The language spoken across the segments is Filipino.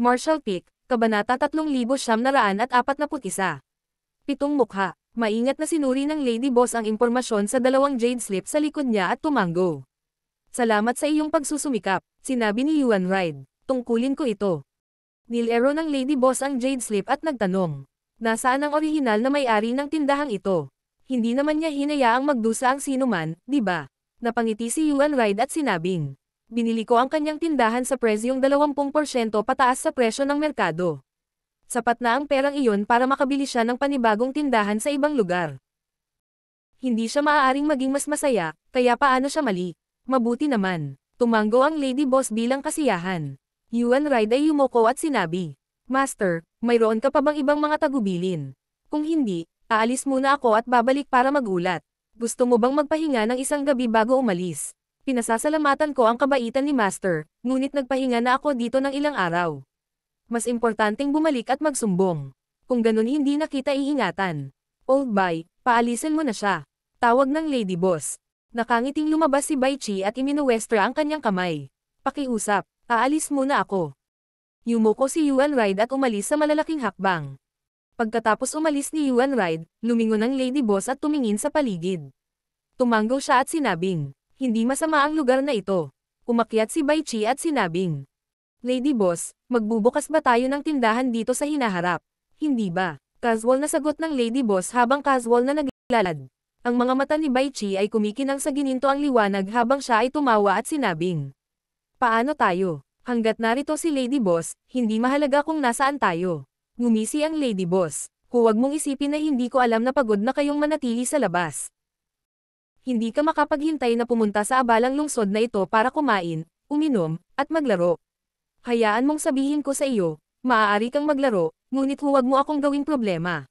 Marshall Peak, Kabanata 3941. Pitong mukha. Maingat na sinuri ng Lady Boss ang impormasyon sa dalawang jade slip sa likod niya at tumango. Salamat sa iyong pagsusumikap, sinabi ni Yuan Ride. Tungkulin ko ito. Nilero ng Lady Boss ang jade slip at nagtanong. Nasaan ang orihinal na may-ari ng tindahang ito? Hindi naman niya hinayaang magdusa ang sinuman, di ba? Napangiti si Yuan Ride at sinabing binili ko ang kanyang tindahan sa presyong 20% pataas sa presyo ng merkado. Sapat na ang perang iyon para makabili siya ng panibagong tindahan sa ibang lugar. Hindi siya maaaring maging mas masaya, kaya paano siya mali? Mabuti naman. Tumanggo ang lady boss bilang kasiyahan. Yuan Ride ay yumoko at sinabi, Master, mayroon ka pa bang ibang mga tagubilin? Kung hindi, aalis muna ako at babalik para magulat. Gusto mo bang magpahinga ng isang gabi bago umalis? Pinasasalamatan ko ang kabaitan ni Master, ngunit nagpahinga na ako dito ng ilang araw. Mas importanteng bumalik at magsumbong. Kung ganun hindi na kita iingatan. Old Bai, paalisin mo na siya. Tawag ng Lady Boss. Nakangiting lumabas si Bai Chi at iminuwestra ang kanyang kamay. Pakiusap, aalis muna ako. Yumoko si Yuan Ride at umalis sa malalaking hakbang. Pagkatapos umalis ni Yuan Ride, lumingon ang Lady Boss at tumingin sa paligid. Tumanggaw siya at sinabing, hindi masama ang lugar na ito. Umakyat si Bai Chi at sinabing, Lady Boss, magbubukas ba tayo ng tindahan dito sa hinaharap? Hindi ba? Casual na sagot ng Lady Boss habang casual na naglalad. Ang mga mata ni Bai Chi ay kumikinang sa gininto ang liwanag habang siya ay tumawa at sinabing, Paano tayo? Hanggat narito si Lady Boss, hindi mahalaga kung nasaan tayo. Ngumisi ang Lady Boss. Huwag mong isipin na hindi ko alam na pagod na kayong manatili sa labas hindi ka makapaghintay na pumunta sa abalang lungsod na ito para kumain, uminom, at maglaro. Hayaan mong sabihin ko sa iyo, maaari kang maglaro, ngunit huwag mo akong gawing problema.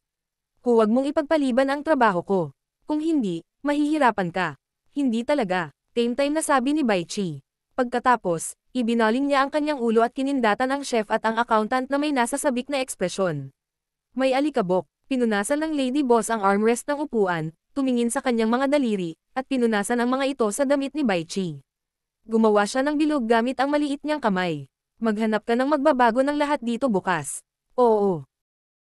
Huwag mong ipagpaliban ang trabaho ko. Kung hindi, mahihirapan ka. Hindi talaga, time-time na sabi ni Baichi. Pagkatapos, ibinaling niya ang kanyang ulo at kinindatan ang chef at ang accountant na may nasa sabik na ekspresyon. May alikabok, pinunasan ng lady boss ang armrest ng upuan, tumingin sa kanyang mga daliri, at pinunasan ang mga ito sa damit ni Bai Chi. Gumawa siya ng bilog gamit ang maliit niyang kamay. Maghanap ka ng magbabago ng lahat dito bukas. Oo.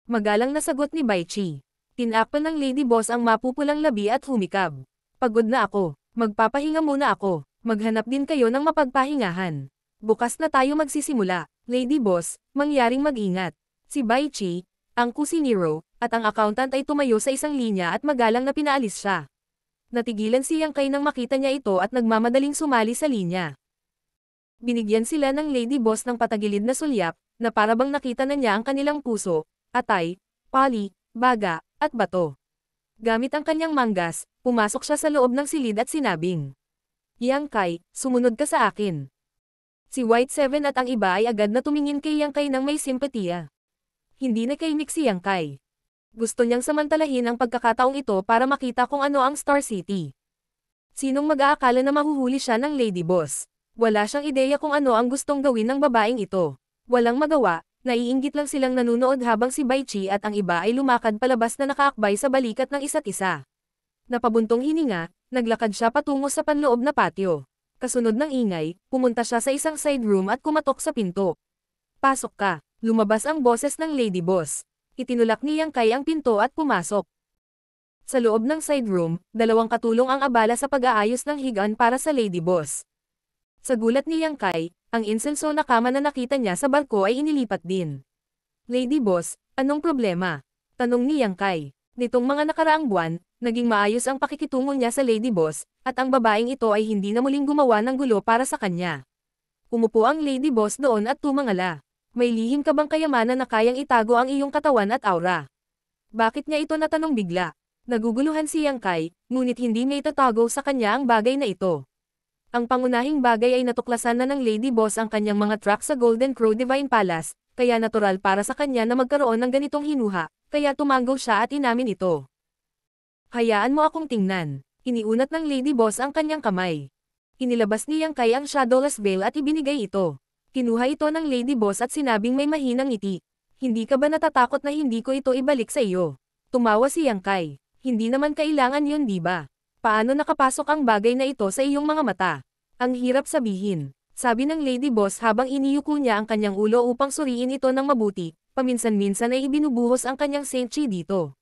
Magalang na sagot ni Bai Qi. Tinapal ng Lady Boss ang mapupulang labi at humikab. Pagod na ako. Magpapahinga muna ako. Maghanap din kayo ng mapagpahingahan. Bukas na tayo magsisimula. Lady Boss, mangyaring magingat. Si Bai Qi, ang kusinero, at ang accountant ay tumayo sa isang linya at magalang na pinaalis siya. Natigilan si Yang Kai nang makita niya ito at nagmamadaling sumali sa linya. Binigyan sila ng lady boss ng patagilid na sulyap, na parabang nakita na niya ang kanilang puso, atay, pali, baga, at bato. Gamit ang kanyang manggas, pumasok siya sa loob ng silid at sinabing, Yang Kai, sumunod ka sa akin. Si White Seven at ang iba ay agad na tumingin kay Yang Kai ng may simpatiya hindi na kay Mixi ang Kai. Gusto niyang samantalahin ang pagkakataong ito para makita kung ano ang Star City. Sinong mag-aakala na mahuhuli siya ng Lady Boss? Wala siyang ideya kung ano ang gustong gawin ng babaeng ito. Walang magawa, naiinggit lang silang nanunood habang si Baichi at ang iba ay lumakad palabas na nakaakbay sa balikat ng isa't isa. Napabuntong hininga, naglakad siya patungo sa panloob na patio. Kasunod ng ingay, pumunta siya sa isang side room at kumatok sa pinto. Pasok ka. Lumabas ang boses ng Lady Boss. Itinulak ni Yang Kai ang pinto at pumasok. Sa loob ng side room, dalawang katulong ang abala sa pag-aayos ng higaan para sa Lady Boss. Sa gulat ni Yang Kai, ang insenso na kama na nakita niya sa barko ay inilipat din. Lady Boss, anong problema? Tanong ni Yang Kai. Nitong mga nakaraang buwan, naging maayos ang pakikitungo niya sa Lady Boss, at ang babaeng ito ay hindi na muling gumawa ng gulo para sa kanya. Umupo ang Lady Boss doon at tumangala may lihim ka bang kayamanan na kayang itago ang iyong katawan at aura? Bakit niya ito natanong bigla? Naguguluhan si Yang Kai, ngunit hindi niya itatago sa kanya ang bagay na ito. Ang pangunahing bagay ay natuklasan na ng Lady Boss ang kanyang mga track sa Golden Crow Divine Palace, kaya natural para sa kanya na magkaroon ng ganitong hinuha, kaya tumango siya at inamin ito. Hayaan mo akong tingnan. Iniunat ng Lady Boss ang kanyang kamay. Inilabas niyang kay ang Shadowless Veil at ibinigay ito. Kinuha ito ng lady boss at sinabing may mahinang ngiti. Hindi ka ba natatakot na hindi ko ito ibalik sa iyo? Tumawa si Yang Kai. Hindi naman kailangan yun di ba? Paano nakapasok ang bagay na ito sa iyong mga mata? Ang hirap sabihin. Sabi ng lady boss habang iniyuko niya ang kanyang ulo upang suriin ito ng mabuti, paminsan-minsan ay ibinubuhos ang kanyang senchi dito.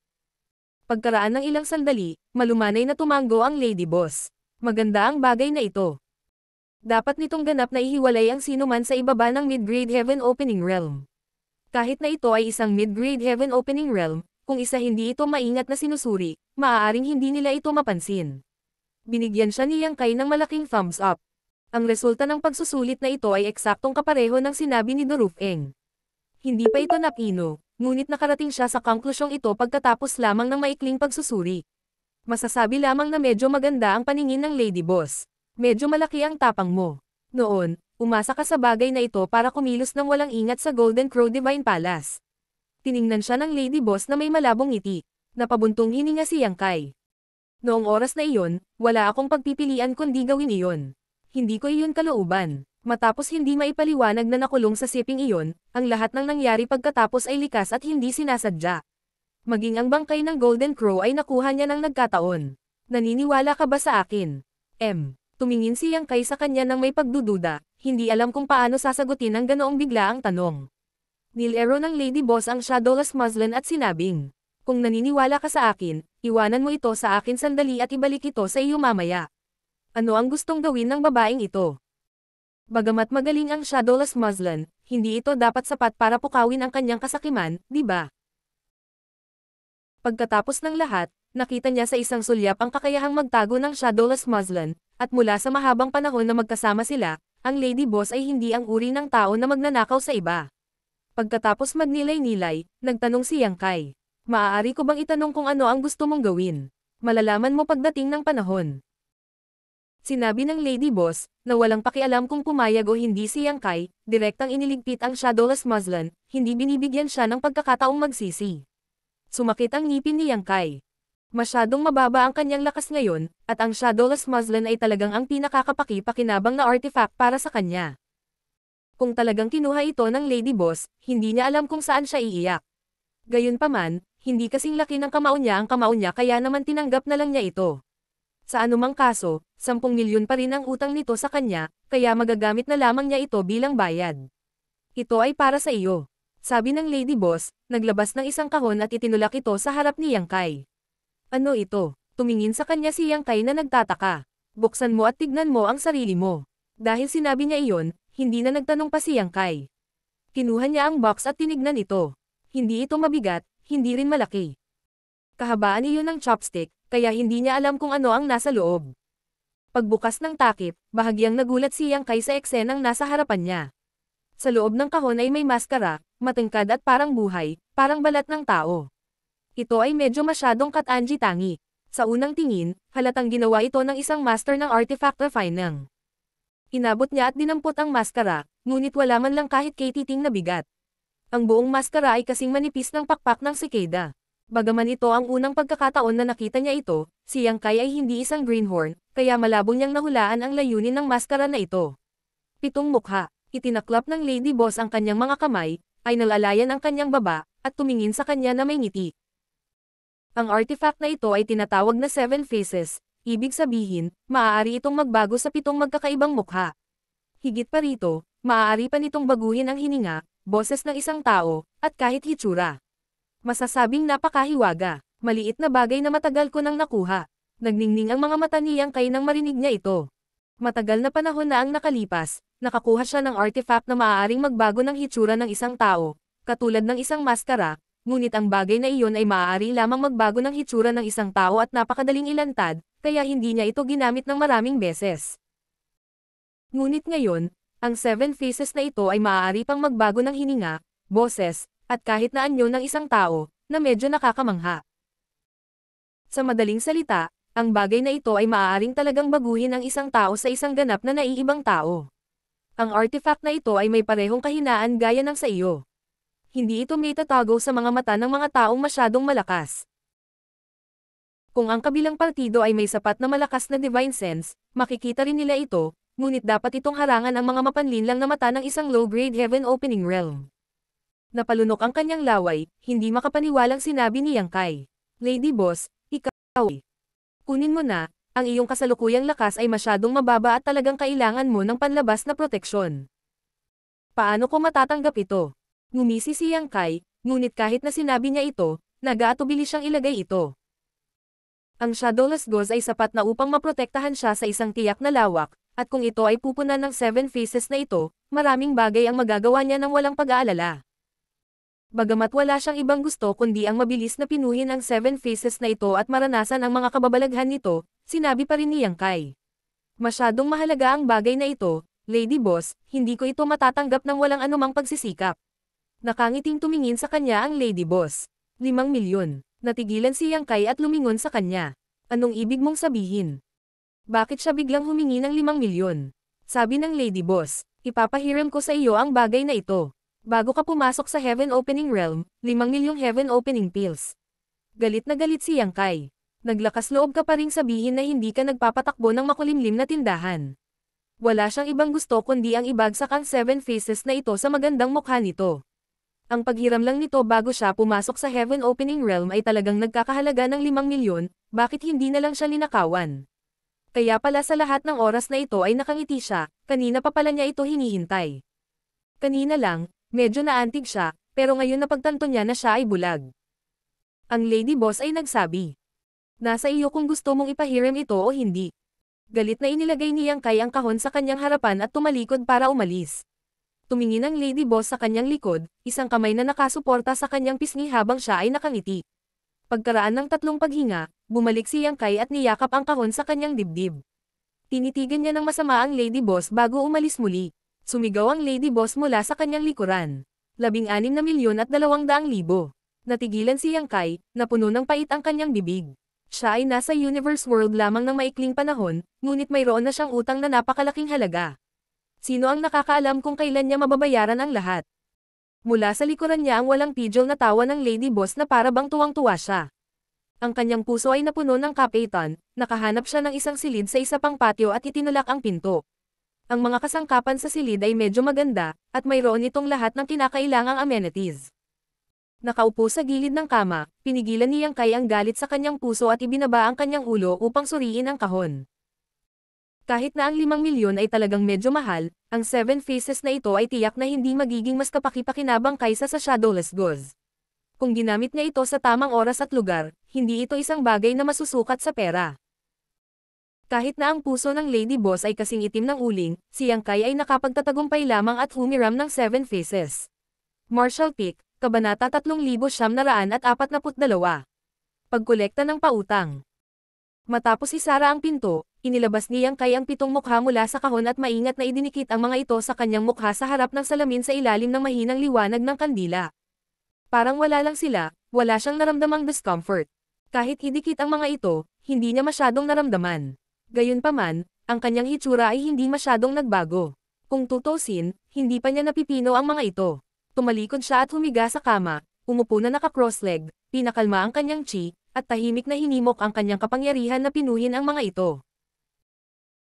Pagkaraan ng ilang sandali, malumanay na tumango ang lady boss. Maganda ang bagay na ito dapat nitong ganap na ihiwalay ang sinuman sa ibaba ng mid-grade heaven opening realm. Kahit na ito ay isang mid-grade heaven opening realm, kung isa hindi ito maingat na sinusuri, maaaring hindi nila ito mapansin. Binigyan siya ni Yang Kai ng malaking thumbs up. Ang resulta ng pagsusulit na ito ay eksaktong kapareho ng sinabi ni Doruf Eng. Hindi pa ito napino, ngunit nakarating siya sa konklusyong ito pagkatapos lamang ng maikling pagsusuri. Masasabi lamang na medyo maganda ang paningin ng Lady Boss. Medyo malaki ang tapang mo. Noon, umasa ka sa bagay na ito para kumilos ng walang ingat sa Golden Crow Divine Palace. Tiningnan siya ng Lady Boss na may malabong ngiti. Napabuntong hininga si Yang Kai. Noong oras na iyon, wala akong pagpipilian kundi gawin iyon. Hindi ko iyon kalooban. Matapos hindi maipaliwanag na nakulong sa siping iyon, ang lahat ng nangyari pagkatapos ay likas at hindi sinasadya. Maging ang bangkay ng Golden Crow ay nakuha niya ng nagkataon. Naniniwala ka ba sa akin? M. Tumingin siyang kay sa kanya nang may pagdududa, hindi alam kung paano sasagutin ang ganoong bigla ang tanong. Nilero ng Lady Boss ang shadowless muslin at sinabing, Kung naniniwala ka sa akin, iwanan mo ito sa akin sandali at ibalik ito sa iyo mamaya. Ano ang gustong gawin ng babaeng ito? Bagamat magaling ang shadowless muslin, hindi ito dapat sapat para pukawin ang kanyang kasakiman, di ba? Pagkatapos ng lahat, nakita niya sa isang sulyap ang kakayahang magtago ng shadowless muslin, at mula sa mahabang panahon na magkasama sila, ang Lady Boss ay hindi ang uri ng tao na magnanakaw sa iba. Pagkatapos magnilay-nilay, nagtanong si Yang Kai. Maaari ko bang itanong kung ano ang gusto mong gawin? Malalaman mo pagdating ng panahon. Sinabi ng Lady Boss, na walang pakialam kung pumayag o hindi si Yang Kai, direktang iniligpit ang shadowless muslin, hindi binibigyan siya ng pagkakataong magsisi. Sumakit ang ngipin ni Yang Kai. Masyadong mababa ang kanyang lakas ngayon, at ang Shadowless Muslin ay talagang ang pinakakapaki-pakinabang na artifact para sa kanya. Kung talagang kinuha ito ng Lady Boss, hindi niya alam kung saan siya iiyak. Gayunpaman, hindi kasing laki ng kamao niya ang kamao niya kaya naman tinanggap na lang niya ito. Sa anumang kaso, 10 milyon pa rin ang utang nito sa kanya, kaya magagamit na lamang niya ito bilang bayad. Ito ay para sa iyo. Sabi ng Lady Boss, naglabas ng isang kahon at itinulak ito sa harap ni Yangkai. Ano ito? Tumingin sa kanya si Yang Kai na nagtataka. Buksan mo at tignan mo ang sarili mo. Dahil sinabi niya iyon, hindi na nagtanong pa si Yang Kai. Kinuha niya ang box at tinignan ito. Hindi ito mabigat, hindi rin malaki. Kahabaan iyon ng chopstick, kaya hindi niya alam kung ano ang nasa loob. Pagbukas ng takip, bahagyang nagulat si Yang Kai sa eksenang nasa harapan niya. Sa loob ng kahon ay may maskara, matangkad at parang buhay, parang balat ng tao. Ito ay medyo masyadong katanji-tangi. Sa unang tingin, halatang ginawa ito ng isang master ng artifact refining. Inabot niya at dinampot ang maskara, ngunit wala man lang kahit katiting na bigat. Ang buong maskara ay kasing manipis ng pakpak ng sikeda. Bagaman ito ang unang pagkakataon na nakita niya ito, si Yang Kai ay hindi isang greenhorn, kaya malabo niyang nahulaan ang layunin ng maskara na ito. Pitong mukha, itinaklap ng Lady Boss ang kanyang mga kamay, ay nalalayan ang kanyang baba, at tumingin sa kanya na may ngiti. Ang artifact na ito ay tinatawag na Seven Faces, ibig sabihin, maaari itong magbago sa pitong magkakaibang mukha. Higit pa rito, maaari pa nitong baguhin ang hininga, boses ng isang tao, at kahit hitsura. Masasabing napakahiwaga, maliit na bagay na matagal ko nang nakuha. Nagningning ang mga mata niyang kay nang marinig niya ito. Matagal na panahon na ang nakalipas, nakakuha siya ng artifact na maaaring magbago ng hitsura ng isang tao, katulad ng isang maskara, ngunit ang bagay na iyon ay maaari lamang magbago ng hitsura ng isang tao at napakadaling ilantad, kaya hindi niya ito ginamit ng maraming beses. Ngunit ngayon, ang seven faces na ito ay maaari pang magbago ng hininga, boses, at kahit na anyo ng isang tao, na medyo nakakamangha. Sa madaling salita, ang bagay na ito ay maaaring talagang baguhin ang isang tao sa isang ganap na naiibang tao. Ang artifact na ito ay may parehong kahinaan gaya ng sa iyo hindi ito may tatago sa mga mata ng mga taong masyadong malakas. Kung ang kabilang partido ay may sapat na malakas na divine sense, makikita rin nila ito, ngunit dapat itong harangan ang mga mapanlinlang na mata ng isang low-grade heaven opening realm. Napalunok ang kanyang laway, hindi makapaniwalang sinabi ni Yang Kai. Lady Boss, ikaw. Kunin mo na, ang iyong kasalukuyang lakas ay masyadong mababa at talagang kailangan mo ng panlabas na proteksyon. Paano ko matatanggap ito? ngumisi si Yang Kai, ngunit kahit na sinabi niya ito, nagaatubili siyang ilagay ito. Ang Shadowless Gauze ay sapat na upang maprotektahan siya sa isang tiyak na lawak, at kung ito ay pupunan ng Seven Faces na ito, maraming bagay ang magagawa niya ng walang pag-aalala. Bagamat wala siyang ibang gusto kundi ang mabilis na pinuhin ang Seven Faces na ito at maranasan ang mga kababalaghan nito, sinabi pa rin ni Yang Kai. Masyadong mahalaga ang bagay na ito, Lady Boss, hindi ko ito matatanggap ng walang anumang pagsisikap. Nakangiting tumingin sa kanya ang lady boss. Limang milyon. Natigilan si Yang Kai at lumingon sa kanya. Anong ibig mong sabihin? Bakit siya biglang humingi ng limang milyon? Sabi ng lady boss, ipapahiram ko sa iyo ang bagay na ito. Bago ka pumasok sa Heaven Opening Realm, limang milyong Heaven Opening Pills. Galit na galit si Yang Kai. Naglakas loob ka pa ring sabihin na hindi ka nagpapatakbo ng makulimlim na tindahan. Wala siyang ibang gusto kundi ang ibagsak ang seven faces na ito sa magandang mukha nito ang paghiram lang nito bago siya pumasok sa Heaven Opening Realm ay talagang nagkakahalaga ng 5 milyon, bakit hindi na lang siya linakawan? Kaya pala sa lahat ng oras na ito ay nakangiti siya, kanina pa pala niya ito hinihintay. Kanina lang, medyo naantig siya, pero ngayon napagtanto niya na siya ay bulag. Ang lady boss ay nagsabi. Nasa iyo kung gusto mong ipahiram ito o hindi. Galit na inilagay niyang kay ang kahon sa kanyang harapan at tumalikod para umalis. Tumingin ang Lady Boss sa kanyang likod, isang kamay na nakasuporta sa kanyang pisngi habang siya ay nakangiti. Pagkaraan ng tatlong paghinga, bumalik si Yang Kai at niyakap ang kahon sa kanyang dibdib. Tinitigan niya ng masama ang Lady Boss bago umalis muli. Sumigaw ang Lady Boss mula sa kanyang likuran. Labing-anim na milyon at dalawang daang libo. Natigilan si Yang Kai, napuno ng pait ang kanyang bibig. Siya ay nasa Universe World lamang ng maikling panahon, ngunit mayroon na siyang utang na napakalaking halaga. Sino ang nakakaalam kung kailan niya mababayaran ang lahat? Mula sa likuran niya ang walang pijol na tawa ng Lady Boss na para bang tuwang-tuwa siya. Ang kanyang puso ay napuno ng kapitan, nakahanap siya ng isang silid sa isa pang patio at itinulak ang pinto. Ang mga kasangkapan sa silid ay medyo maganda, at mayroon itong lahat ng kinakailangang amenities. Nakaupo sa gilid ng kama, pinigilan niyang kay ang galit sa kanyang puso at ibinaba ang kanyang ulo upang suriin ang kahon. Kahit na ang 5 milyon ay talagang medyo mahal, ang 7 faces na ito ay tiyak na hindi magiging mas kapakipakinabang kaysa sa Shadowless Gauze. Kung ginamit niya ito sa tamang oras at lugar, hindi ito isang bagay na masusukat sa pera. Kahit na ang puso ng Lady Boss ay kasing itim ng uling, si Yang Kai ay nakapagtatagumpay lamang at humiram ng 7 faces. Marshall Peak, Kabanata 3,942. Pagkolekta ng pautang Matapos isara ang pinto, inilabas niyang kay ang pitong mukha mula sa kahon at maingat na idinikit ang mga ito sa kanyang mukha sa harap ng salamin sa ilalim ng mahinang liwanag ng kandila. Parang wala lang sila, wala siyang naramdamang discomfort. Kahit idikit ang mga ito, hindi niya masyadong naramdaman. Gayunpaman, ang kanyang hitsura ay hindi masyadong nagbago. Kung tutusin, hindi pa niya napipino ang mga ito. Tumalikod siya at humiga sa kama, umupo na naka-cross-leg, pinakalma ang kanyang chi, at tahimik na hinimok ang kanyang kapangyarihan na pinuhin ang mga ito.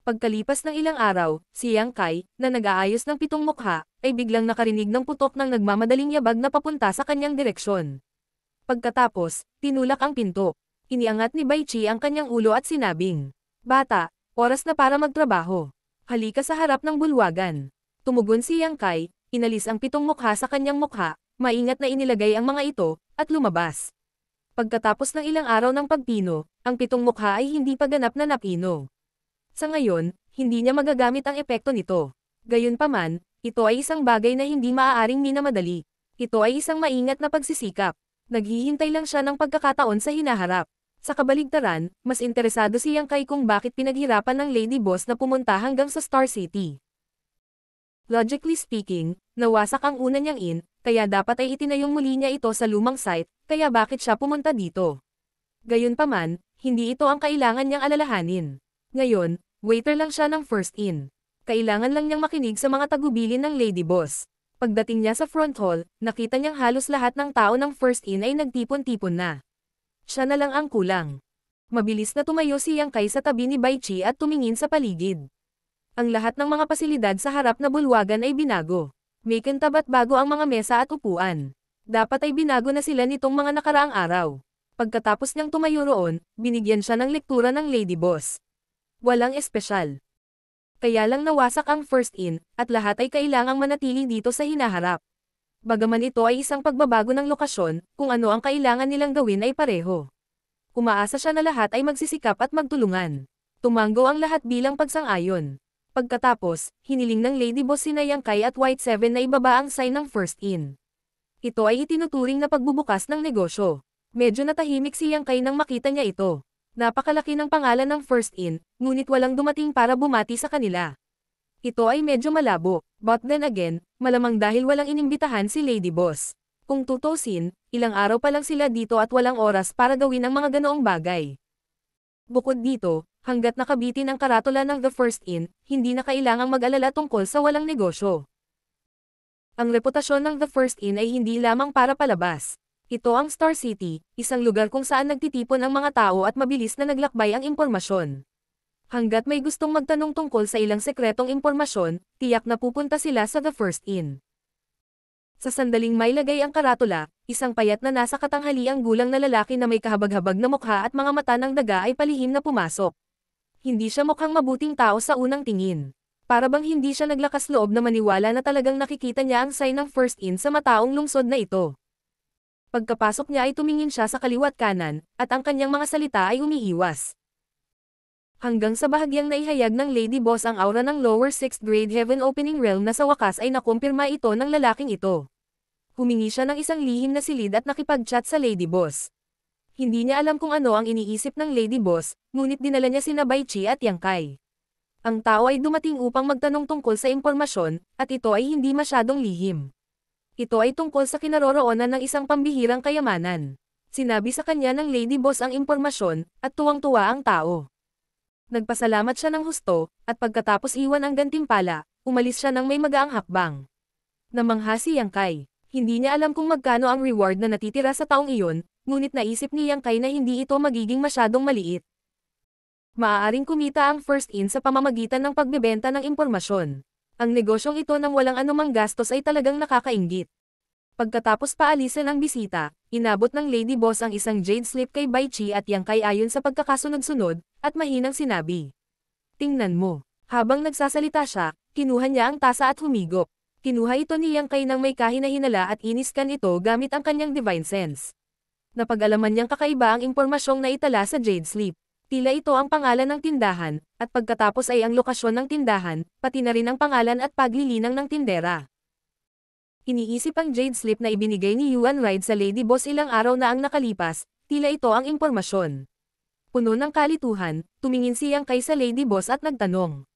Pagkalipas ng ilang araw, si Yang Kai, na nag-aayos ng pitong mukha, ay biglang nakarinig ng putok ng nagmamadaling yabag na papunta sa kanyang direksyon. Pagkatapos, tinulak ang pinto. Iniangat ni Bai Chi ang kanyang ulo at sinabing, Bata, oras na para magtrabaho. Halika sa harap ng bulwagan. Tumugon si Yang Kai, inalis ang pitong mukha sa kanyang mukha, maingat na inilagay ang mga ito, at lumabas. Pagkatapos ng ilang araw ng pagpino, ang pitong mukha ay hindi pa ganap na napino. Sa ngayon, hindi niya magagamit ang epekto nito. Gayunpaman, ito ay isang bagay na hindi maaaring minamadali. Ito ay isang maingat na pagsisikap. Naghihintay lang siya ng pagkakataon sa hinaharap. Sa kabaligtaran, mas interesado siyang kay kung bakit pinaghirapan ng Lady Boss na pumunta hanggang sa Star City. Logically speaking, nawasak ang una niyang in, kaya dapat ay itinayong muli niya ito sa lumang site, kaya bakit siya pumunta dito? Gayunpaman, hindi ito ang kailangan niyang alalahanin. Ngayon, waiter lang siya ng first in. Kailangan lang niyang makinig sa mga tagubilin ng lady boss. Pagdating niya sa front hall, nakita niyang halos lahat ng tao ng first in ay nagtipon-tipon na. Siya na lang ang kulang. Mabilis na tumayo si Yang Kai sa tabi ni Bai Chi at tumingin sa paligid. Ang lahat ng mga pasilidad sa harap na bulwagan ay binago. May kantabat bago ang mga mesa at upuan. Dapat ay binago na sila nitong mga nakaraang araw. Pagkatapos niyang tumayo roon, binigyan siya ng lektura ng Lady Boss. Walang espesyal. Kaya lang nawasak ang first in, at lahat ay kailangang manatili dito sa hinaharap. Bagaman ito ay isang pagbabago ng lokasyon, kung ano ang kailangan nilang gawin ay pareho. Umaasa siya na lahat ay magsisikap at magtulungan. Tumanggo ang lahat bilang pagsang-ayon. Pagkatapos, hiniling ng Lady Boss si Nayangkay at White 7 na ibaba ang sign ng first in. Ito ay itinuturing na pagbubukas ng negosyo. Medyo natahimik si Yangkay nang makita niya ito. Napakalaki ng pangalan ng first in, ngunit walang dumating para bumati sa kanila. Ito ay medyo malabo, but then again, malamang dahil walang inimbitahan si Lady Boss. Kung tutusin, ilang araw pa lang sila dito at walang oras para gawin ang mga ganoong bagay. Bukod dito, Hanggat nakabitin ang karatula ng The First Inn, hindi na kailangang mag-alala tungkol sa walang negosyo. Ang reputasyon ng The First Inn ay hindi lamang para palabas. Ito ang Star City, isang lugar kung saan nagtitipon ang mga tao at mabilis na naglakbay ang impormasyon. Hanggat may gustong magtanong tungkol sa ilang sekretong impormasyon, tiyak na pupunta sila sa The First Inn. Sa sandaling may lagay ang karatula, isang payat na nasa katanghali ang gulang na lalaki na may kahabag-habag na mukha at mga mata ng daga ay palihim na pumasok. Hindi siya mukhang mabuting tao sa unang tingin. Para bang hindi siya naglakas loob na maniwala na talagang nakikita niya ang sign ng first in sa mataong lungsod na ito. Pagkapasok niya ay tumingin siya sa kaliwat kanan, at ang kanyang mga salita ay umihiwas. Hanggang sa bahagyang naihayag ng Lady Boss ang aura ng lower 6th grade heaven opening realm na sa wakas ay nakumpirma ito ng lalaking ito. Humingi siya ng isang lihim na silid at nakipag-chat sa Lady Boss. Hindi niya alam kung ano ang iniisip ng Lady Boss, ngunit dinala niya sina Bai Chi at Yang Kai. Ang tao ay dumating upang magtanong tungkol sa impormasyon, at ito ay hindi masyadong lihim. Ito ay tungkol sa kinaroroonan ng isang pambihirang kayamanan. Sinabi sa kanya ng Lady Boss ang impormasyon, at tuwang-tuwa ang tao. Nagpasalamat siya ng husto, at pagkatapos iwan ang gantimpala, umalis siya ng may magaang hakbang. Namangha si Yang Kai. Hindi niya alam kung magkano ang reward na natitira sa taong iyon, ngunit naisip ni Yang Kai na hindi ito magiging masyadong maliit. Maaaring kumita ang First In sa pamamagitan ng pagbebenta ng impormasyon. Ang negosyong ito ng walang anumang gastos ay talagang nakakaingit. Pagkatapos paalisin ang bisita, inabot ng Lady Boss ang isang jade slip kay Bai Chi at Yang Kai ayon sa pagkakasunod-sunod, at mahinang sinabi. Tingnan mo. Habang nagsasalita siya, kinuha niya ang tasa at humigop. Kinuha ito ni Yang Kai nang may kahinahinala at iniskan ito gamit ang kanyang divine sense. Napag-alaman niyang kakaiba ang impormasyong naitala sa Jade Sleep. Tila ito ang pangalan ng tindahan, at pagkatapos ay ang lokasyon ng tindahan, pati na rin ang pangalan at paglilinang ng tindera. Iniisip ang Jade Slip na ibinigay ni Yuan Ride sa Lady Boss ilang araw na ang nakalipas, tila ito ang impormasyon. Puno ng kalituhan, tumingin si Yang Kai sa Lady Boss at nagtanong.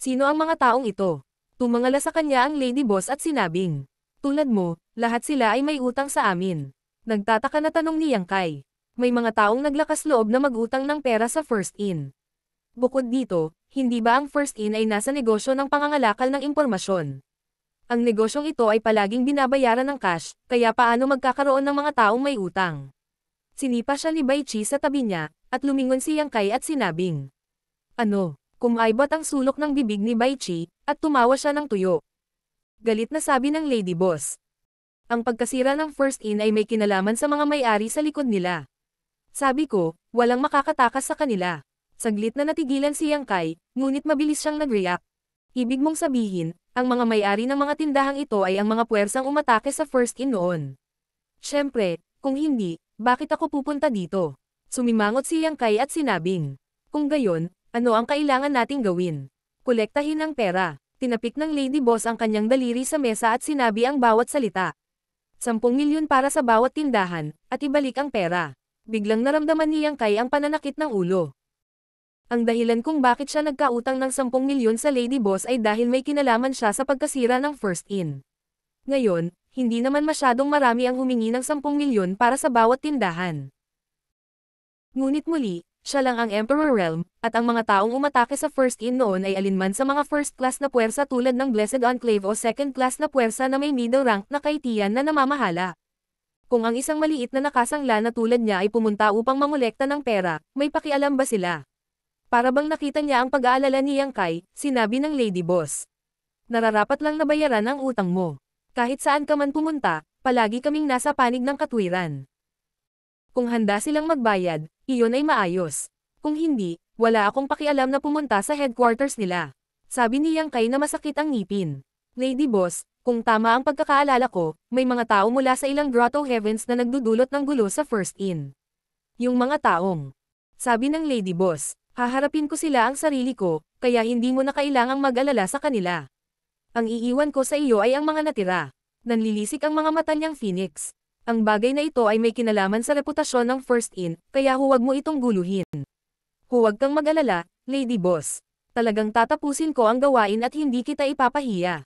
Sino ang mga taong ito? Tumangala sa kanya ang lady boss at sinabing, Tulad mo, lahat sila ay may utang sa amin. Nagtataka na tanong ni Yang Kai. May mga taong naglakas loob na magutang ng pera sa First In. Bukod dito, hindi ba ang First In ay nasa negosyo ng pangangalakal ng impormasyon? Ang negosyong ito ay palaging binabayaran ng cash, kaya paano magkakaroon ng mga taong may utang? Sinipa siya ni Bai Chi sa tabi niya, at lumingon si Yang Kai at sinabing, Ano? kumaibat ang sulok ng bibig ni Bai Chi, at tumawa siya ng tuyo. Galit na sabi ng Lady Boss. Ang pagkasira ng First Inn ay may kinalaman sa mga may-ari sa likod nila. Sabi ko, walang makakatakas sa kanila. Saglit na natigilan si Yang Kai, ngunit mabilis siyang nag-react. Ibig mong sabihin, ang mga may-ari ng mga tindahang ito ay ang mga puwersang umatake sa First Inn noon. Siyempre, kung hindi, bakit ako pupunta dito? Sumimangot si Yang Kai at sinabing, kung gayon, ano ang kailangan nating gawin? Kolektahin ang pera. Tinapik ng lady boss ang kanyang daliri sa mesa at sinabi ang bawat salita. 10 milyon para sa bawat tindahan, at ibalik ang pera. Biglang naramdaman ni Yang Kai ang pananakit ng ulo. Ang dahilan kung bakit siya nagkautang ng 10 milyon sa lady boss ay dahil may kinalaman siya sa pagkasira ng first in. Ngayon, hindi naman masyadong marami ang humingi ng 10 milyon para sa bawat tindahan. Ngunit muli, siya lang ang Emperor Realm, at ang mga taong umatake sa First In noon ay alinman sa mga first class na puwersa tulad ng Blessed Enclave o second class na puwersa na may middle rank na kaitian na namamahala. Kung ang isang maliit na nakasangla na tulad niya ay pumunta upang mangolekta ng pera, may pakialam ba sila? Para bang nakita niya ang pag-aalala ni Yang Kai, sinabi ng Lady Boss. Nararapat lang nabayaran ang utang mo. Kahit saan ka man pumunta, palagi kaming nasa panig ng katwiran. Kung handa silang magbayad, iyon ay maayos. Kung hindi, wala akong pakialam na pumunta sa headquarters nila. Sabi ni Yang Kai na masakit ang ngipin. Lady Boss, kung tama ang pagkakaalala ko, may mga tao mula sa ilang grotto heavens na nagdudulot ng gulo sa first inn. Yung mga taong. Sabi ng Lady Boss, haharapin ko sila ang sarili ko, kaya hindi mo na kailangang mag-alala sa kanila. Ang iiwan ko sa iyo ay ang mga natira. Nanlilisik ang mga mata niyang Phoenix ang bagay na ito ay may kinalaman sa reputasyon ng First In, kaya huwag mo itong guluhin. Huwag kang mag-alala, Lady Boss. Talagang tatapusin ko ang gawain at hindi kita ipapahiya.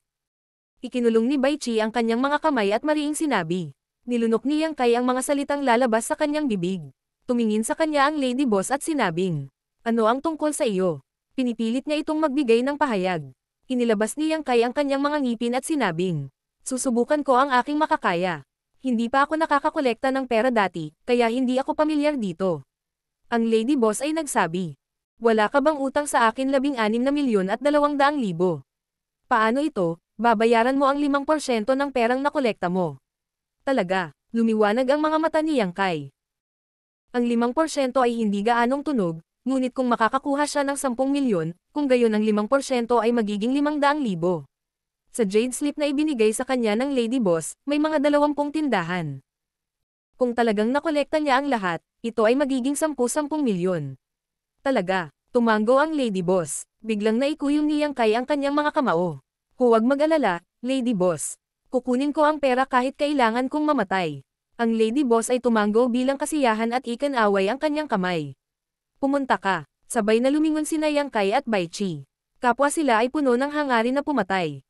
Ikinulong ni Bai Chi ang kanyang mga kamay at mariing sinabi. Nilunok ni Yang Kai ang mga salitang lalabas sa kanyang bibig. Tumingin sa kanya ang Lady Boss at sinabing, Ano ang tungkol sa iyo? Pinipilit niya itong magbigay ng pahayag. Inilabas ni Yang Kai ang kanyang mga ngipin at sinabing, Susubukan ko ang aking makakaya. Hindi pa ako nakakakolekta ng pera dati, kaya hindi ako pamilyar dito. Ang lady boss ay nagsabi. Wala ka bang utang sa akin labing anim na milyon at dalawang daang libo? Paano ito, babayaran mo ang limang porsyento ng perang nakolekta mo? Talaga, lumiwanag ang mga mata ni Yang Kai. Ang limang porsyento ay hindi gaanong tunog, ngunit kung makakakuha siya ng sampung milyon, kung gayon ang limang porsyento ay magiging limang daang libo sa jade slip na ibinigay sa kanya ng Lady Boss, may mga dalawampung tindahan. Kung talagang nakolekta niya ang lahat, ito ay magiging sampu-sampung milyon. Talaga, tumango ang Lady Boss, biglang naikuyom ni Yang Kai ang kanyang mga kamao. Huwag mag-alala, Lady Boss. Kukunin ko ang pera kahit kailangan kong mamatay. Ang Lady Boss ay tumango bilang kasiyahan at ikanaway ang kanyang kamay. Pumunta ka, sabay na lumingon si Yang Kai at Bai Chi. Kapwa sila ay puno ng hangarin na pumatay.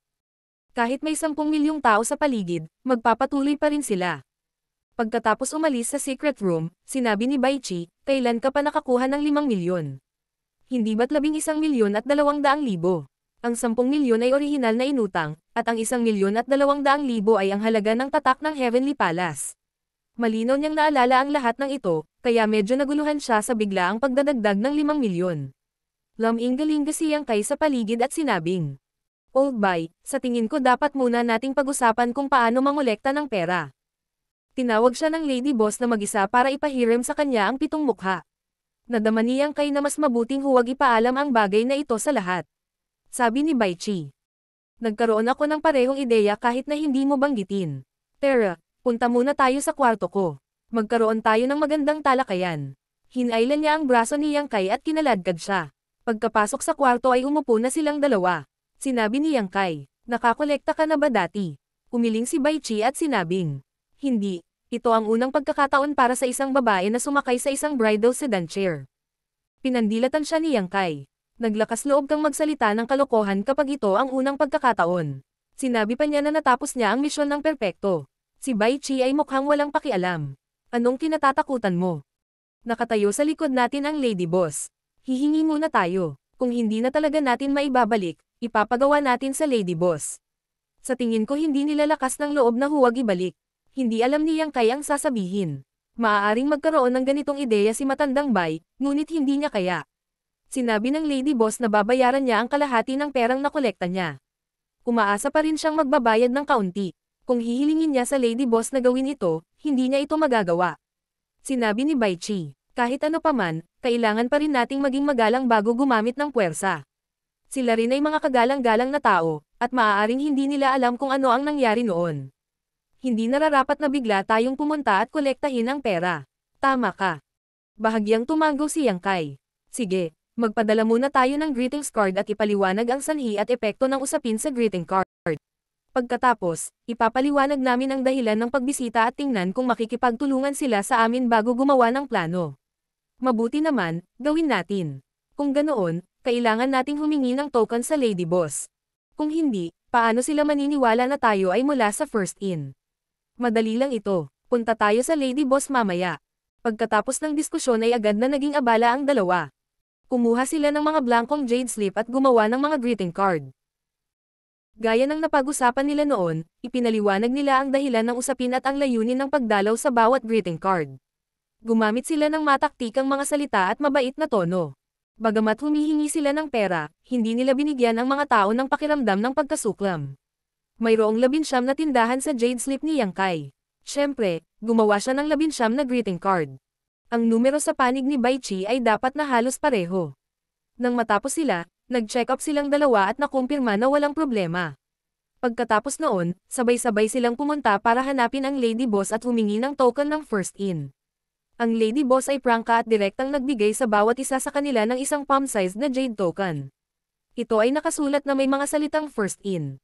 Kahit may 10 milyong tao sa paligid, magpapatuloy pa rin sila. Pagkatapos umalis sa secret room, sinabi ni Baichi, kailan ka pa nakakuha ng 5 milyon? Hindi ba't 11 milyon at 200 libo? Ang 10 milyon ay orihinal na inutang, at ang 1 milyon at 200 libo ay ang halaga ng tatak ng Heavenly Palace. Malinaw niyang naalala ang lahat ng ito, kaya medyo naguluhan siya sa biglaang pagdadagdag ng 5 milyon. Lam galing kasi kay sa paligid at sinabing, Old Bay, sa tingin ko dapat muna nating pag-usapan kung paano mangolekta ng pera. Tinawag siya ng lady boss na mag-isa para ipahiram sa kanya ang pitong mukha. Nadama niyang kay na mas mabuting huwag ipaalam ang bagay na ito sa lahat. Sabi ni Baichi. Nagkaroon ako ng parehong ideya kahit na hindi mo banggitin. Tara, punta muna tayo sa kwarto ko. Magkaroon tayo ng magandang talakayan. Hinailan niya ang braso ni Yang Kai at kinaladkad siya. Pagkapasok sa kwarto ay umupo na silang dalawa. Sinabi ni Yang Kai, nakakolekta ka na ba dati? Umiling si Bai Chi at sinabing, hindi, ito ang unang pagkakataon para sa isang babae na sumakay sa isang bridal sedan chair. Pinandilatan siya ni Yang Kai. Naglakas loob kang magsalita ng kalokohan kapag ito ang unang pagkakataon. Sinabi pa niya na natapos niya ang misyon ng perpekto. Si Bai Chi ay mukhang walang pakialam. Anong kinatatakutan mo? Nakatayo sa likod natin ang lady boss. Hihingi muna tayo. Kung hindi na talaga natin maibabalik, Ipapagawa natin sa Lady Boss. Sa tingin ko hindi nila lakas ng loob na huwag ibalik. Hindi alam niyang kayang sasabihin. Maaaring magkaroon ng ganitong ideya si Matandang Bay, ngunit hindi niya kaya. Sinabi ng Lady Boss na babayaran niya ang kalahati ng perang nakolekta niya. Umaasa pa rin siyang magbabayad ng kaunti. Kung hihilingin niya sa Lady Boss na gawin ito, hindi niya ito magagawa. Sinabi ni Bai Chi, kahit ano paman, kailangan pa rin nating maging magalang bago gumamit ng puwersa sila rin ay mga kagalang-galang na tao, at maaaring hindi nila alam kung ano ang nangyari noon. Hindi nararapat na bigla tayong pumunta at kolektahin ang pera. Tama ka. Bahagyang tumango si Yang Kai. Sige, magpadala muna tayo ng greetings card at ipaliwanag ang sanhi at epekto ng usapin sa greeting card. Pagkatapos, ipapaliwanag namin ang dahilan ng pagbisita at tingnan kung makikipagtulungan sila sa amin bago gumawa ng plano. Mabuti naman, gawin natin. Kung ganoon, kailangan nating humingi ng token sa Lady Boss. Kung hindi, paano sila maniniwala na tayo ay mula sa first in? Madali lang ito, punta tayo sa Lady Boss mamaya. Pagkatapos ng diskusyon ay agad na naging abala ang dalawa. Kumuha sila ng mga blankong jade slip at gumawa ng mga greeting card. Gaya ng napag-usapan nila noon, ipinaliwanag nila ang dahilan ng usapin at ang layunin ng pagdalaw sa bawat greeting card. Gumamit sila ng mataktikang mga salita at mabait na tono. Bagamat humihingi sila ng pera, hindi nila binigyan ang mga tao ng pakiramdam ng pagkasuklam. Mayroong labinsyam na tindahan sa Jade slip ni Yang Kai. Siyempre, gumawa siya ng labinsyam na greeting card. Ang numero sa panig ni Bai Chi ay dapat na halos pareho. Nang matapos sila, nag-check up silang dalawa at nakumpirma na walang problema. Pagkatapos noon, sabay-sabay silang pumunta para hanapin ang lady boss at humingi ng token ng first in. Ang Lady Boss ay prangka at direktang nagbigay sa bawat isa sa kanila ng isang palm-sized na jade token. Ito ay nakasulat na may mga salitang first in.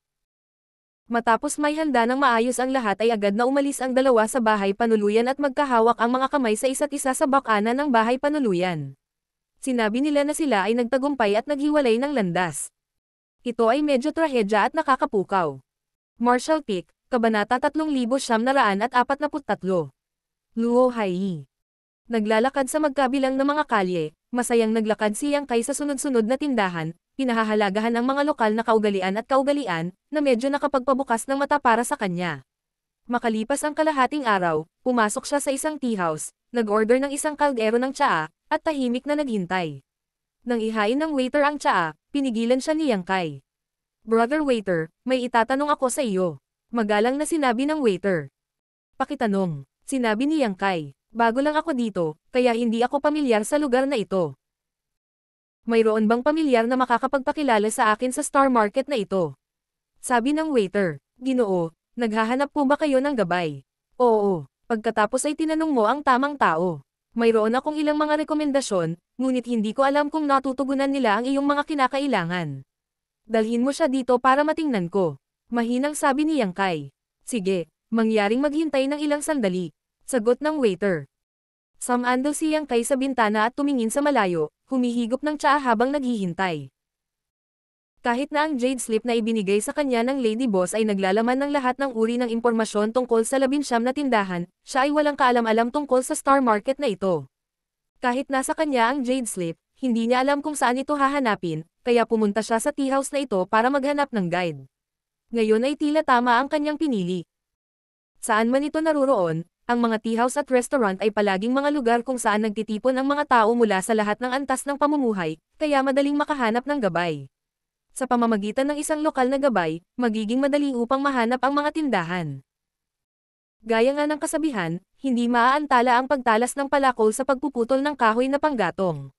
Matapos may handa ng maayos ang lahat ay agad na umalis ang dalawa sa bahay panuluyan at magkahawak ang mga kamay sa isa't isa sa bakana ng bahay panuluyan. Sinabi nila na sila ay nagtagumpay at naghiwalay ng landas. Ito ay medyo trahedya at nakakapukaw. Marshall Peak, Kabanata 3,943. Luo Hai Naglalakad sa magkabilang ng mga kalye, masayang naglakad siyang kaysa Kai sunod-sunod na tindahan, pinahahalagahan ang mga lokal na kaugalian at kaugalian, na medyo nakapagpabukas ng mata para sa kanya. Makalipas ang kalahating araw, pumasok siya sa isang tea house, nag-order ng isang kaldero ng tsaa, at tahimik na naghintay. Nang ihain ng waiter ang tsaa, pinigilan siya ni Yang Kai. Brother waiter, may itatanong ako sa iyo. Magalang na sinabi ng waiter. Pakitanong, sinabi ni Yang Kai. Bago lang ako dito, kaya hindi ako pamilyar sa lugar na ito. Mayroon bang pamilyar na makakapagpakilala sa akin sa star market na ito? Sabi ng waiter, Ginoo, naghahanap po ba kayo ng gabay? Oo, pagkatapos ay tinanong mo ang tamang tao. Mayroon akong ilang mga rekomendasyon, ngunit hindi ko alam kung natutugunan nila ang iyong mga kinakailangan. Dalhin mo siya dito para matingnan ko. Mahinang sabi ni Yangkay. Sige, mangyaring maghintay ng ilang sandali, Sagot ng waiter. Samando siyang kay sa bintana at tumingin sa malayo, humihigop ng tsaa habang naghihintay. Kahit na ang jade slip na ibinigay sa kanya ng lady boss ay naglalaman ng lahat ng uri ng impormasyon tungkol sa labinsyam na tindahan, siya ay walang kaalam-alam tungkol sa star market na ito. Kahit nasa kanya ang jade slip, hindi niya alam kung saan ito hahanapin, kaya pumunta siya sa tea house na ito para maghanap ng guide. Ngayon ay tila tama ang kanyang pinili. Saan man ito naruroon, ang mga tea house at restaurant ay palaging mga lugar kung saan nagtitipon ang mga tao mula sa lahat ng antas ng pamumuhay, kaya madaling makahanap ng gabay. Sa pamamagitan ng isang lokal na gabay, magiging madali upang mahanap ang mga tindahan. Gaya nga ng kasabihan, hindi maaantala ang pagtalas ng palakol sa pagpuputol ng kahoy na panggatong.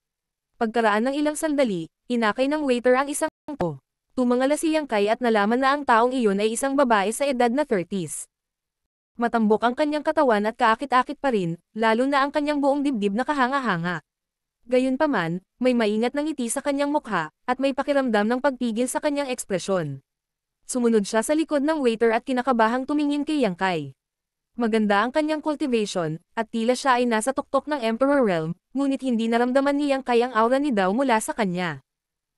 Pagkaraan ng ilang sandali, inakay ng waiter ang isang po. Tumangala si Yangkay at nalaman na ang taong iyon ay isang babae sa edad na 30s matambok ang kanyang katawan at kaakit-akit pa rin, lalo na ang kanyang buong dibdib na kahanga-hanga. Gayunpaman, may maingat ng ngiti sa kanyang mukha, at may pakiramdam ng pagpigil sa kanyang ekspresyon. Sumunod siya sa likod ng waiter at kinakabahang tumingin kay Yang Kai. Maganda ang kanyang cultivation, at tila siya ay nasa tuktok ng Emperor Realm, ngunit hindi naramdaman ni Yang Kai ang aura ni Dao mula sa kanya.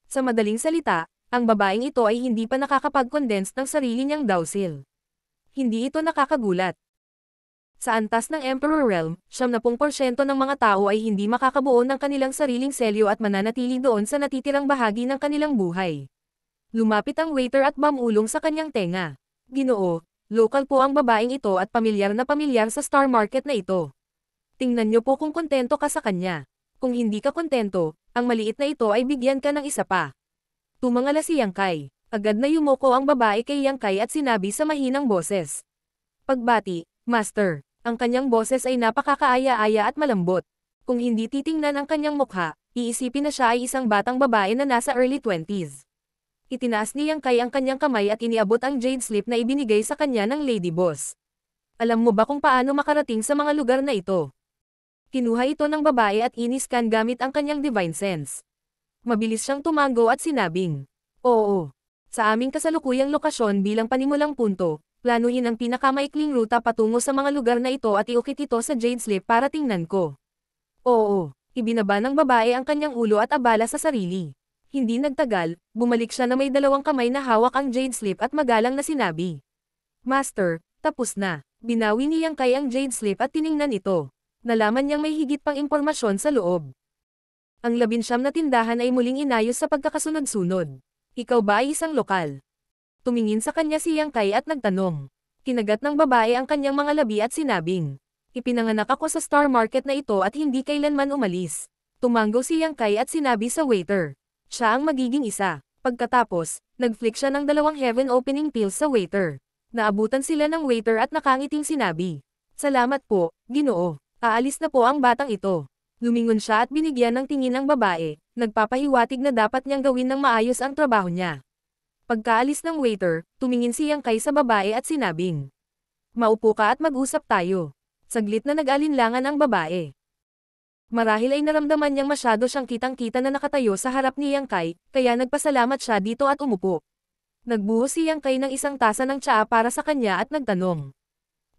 Sa madaling salita, ang babaeng ito ay hindi pa nakakapag-condense ng sarili niyang Dao Seal hindi ito nakakagulat. Sa antas ng Emperor Realm, 70% ng mga tao ay hindi makakabuo ng kanilang sariling selyo at mananatili doon sa natitirang bahagi ng kanilang buhay. Lumapit ang waiter at mamulong sa kanyang tenga. Ginoo, local po ang babaeng ito at pamilyar na pamilyar sa star market na ito. Tingnan niyo po kung kontento ka sa kanya. Kung hindi ka kontento, ang maliit na ito ay bigyan ka ng isa pa. Tumangala si Yang Kai. Agad na yumoko ang babae kay Yang Kai at sinabi sa mahinang boses. Pagbati, Master, ang kanyang boses ay napakakaaya-aya at malambot. Kung hindi titingnan ang kanyang mukha, iisipin na siya ay isang batang babae na nasa early 20s. Itinaas ni Yang Kai ang kanyang kamay at iniabot ang jade slip na ibinigay sa kanya ng lady boss. Alam mo ba kung paano makarating sa mga lugar na ito? Kinuha ito ng babae at iniskan gamit ang kanyang divine sense. Mabilis siyang tumango at sinabing, Oo, sa aming kasalukuyang lokasyon bilang panimulang punto, planuhin ang pinakamaikling ruta patungo sa mga lugar na ito at iukit ito sa Jade Slip para tingnan ko. Oo, ibinaba ng babae ang kanyang ulo at abala sa sarili. Hindi nagtagal, bumalik siya na may dalawang kamay na hawak ang Jade Slip at magalang na sinabi. Master, tapos na. Binawi niyang kay ang Jade Slip at tiningnan ito. Nalaman niyang may higit pang impormasyon sa loob. Ang labinsyam na tindahan ay muling inayos sa pagkakasunod-sunod. Ikaw ba ay isang lokal? Tumingin sa kanya si Yang Kai at nagtanong. Kinagat ng babae ang kanyang mga labi at sinabing, Ipinanganak ako sa star market na ito at hindi kailanman umalis. Tumango si Yang Kai at sinabi sa waiter. Siya ang magiging isa. Pagkatapos, nag-flick siya ng dalawang heaven opening pills sa waiter. Naabutan sila ng waiter at nakangiting sinabi. Salamat po, ginoo. Aalis na po ang batang ito. Lumingon siya at binigyan ng tingin ang babae, nagpapahiwatig na dapat niyang gawin ng maayos ang trabaho niya. Pagkaalis ng waiter, tumingin si Yang Kai sa babae at sinabing, Maupo ka at mag-usap tayo. Saglit na nag-alinlangan ang babae. Marahil ay naramdaman niyang masyado siyang kitang-kita na nakatayo sa harap ni Yang Kai, kaya nagpasalamat siya dito at umupo. Nagbuhos si Yang Kai ng isang tasa ng tsaa para sa kanya at nagtanong,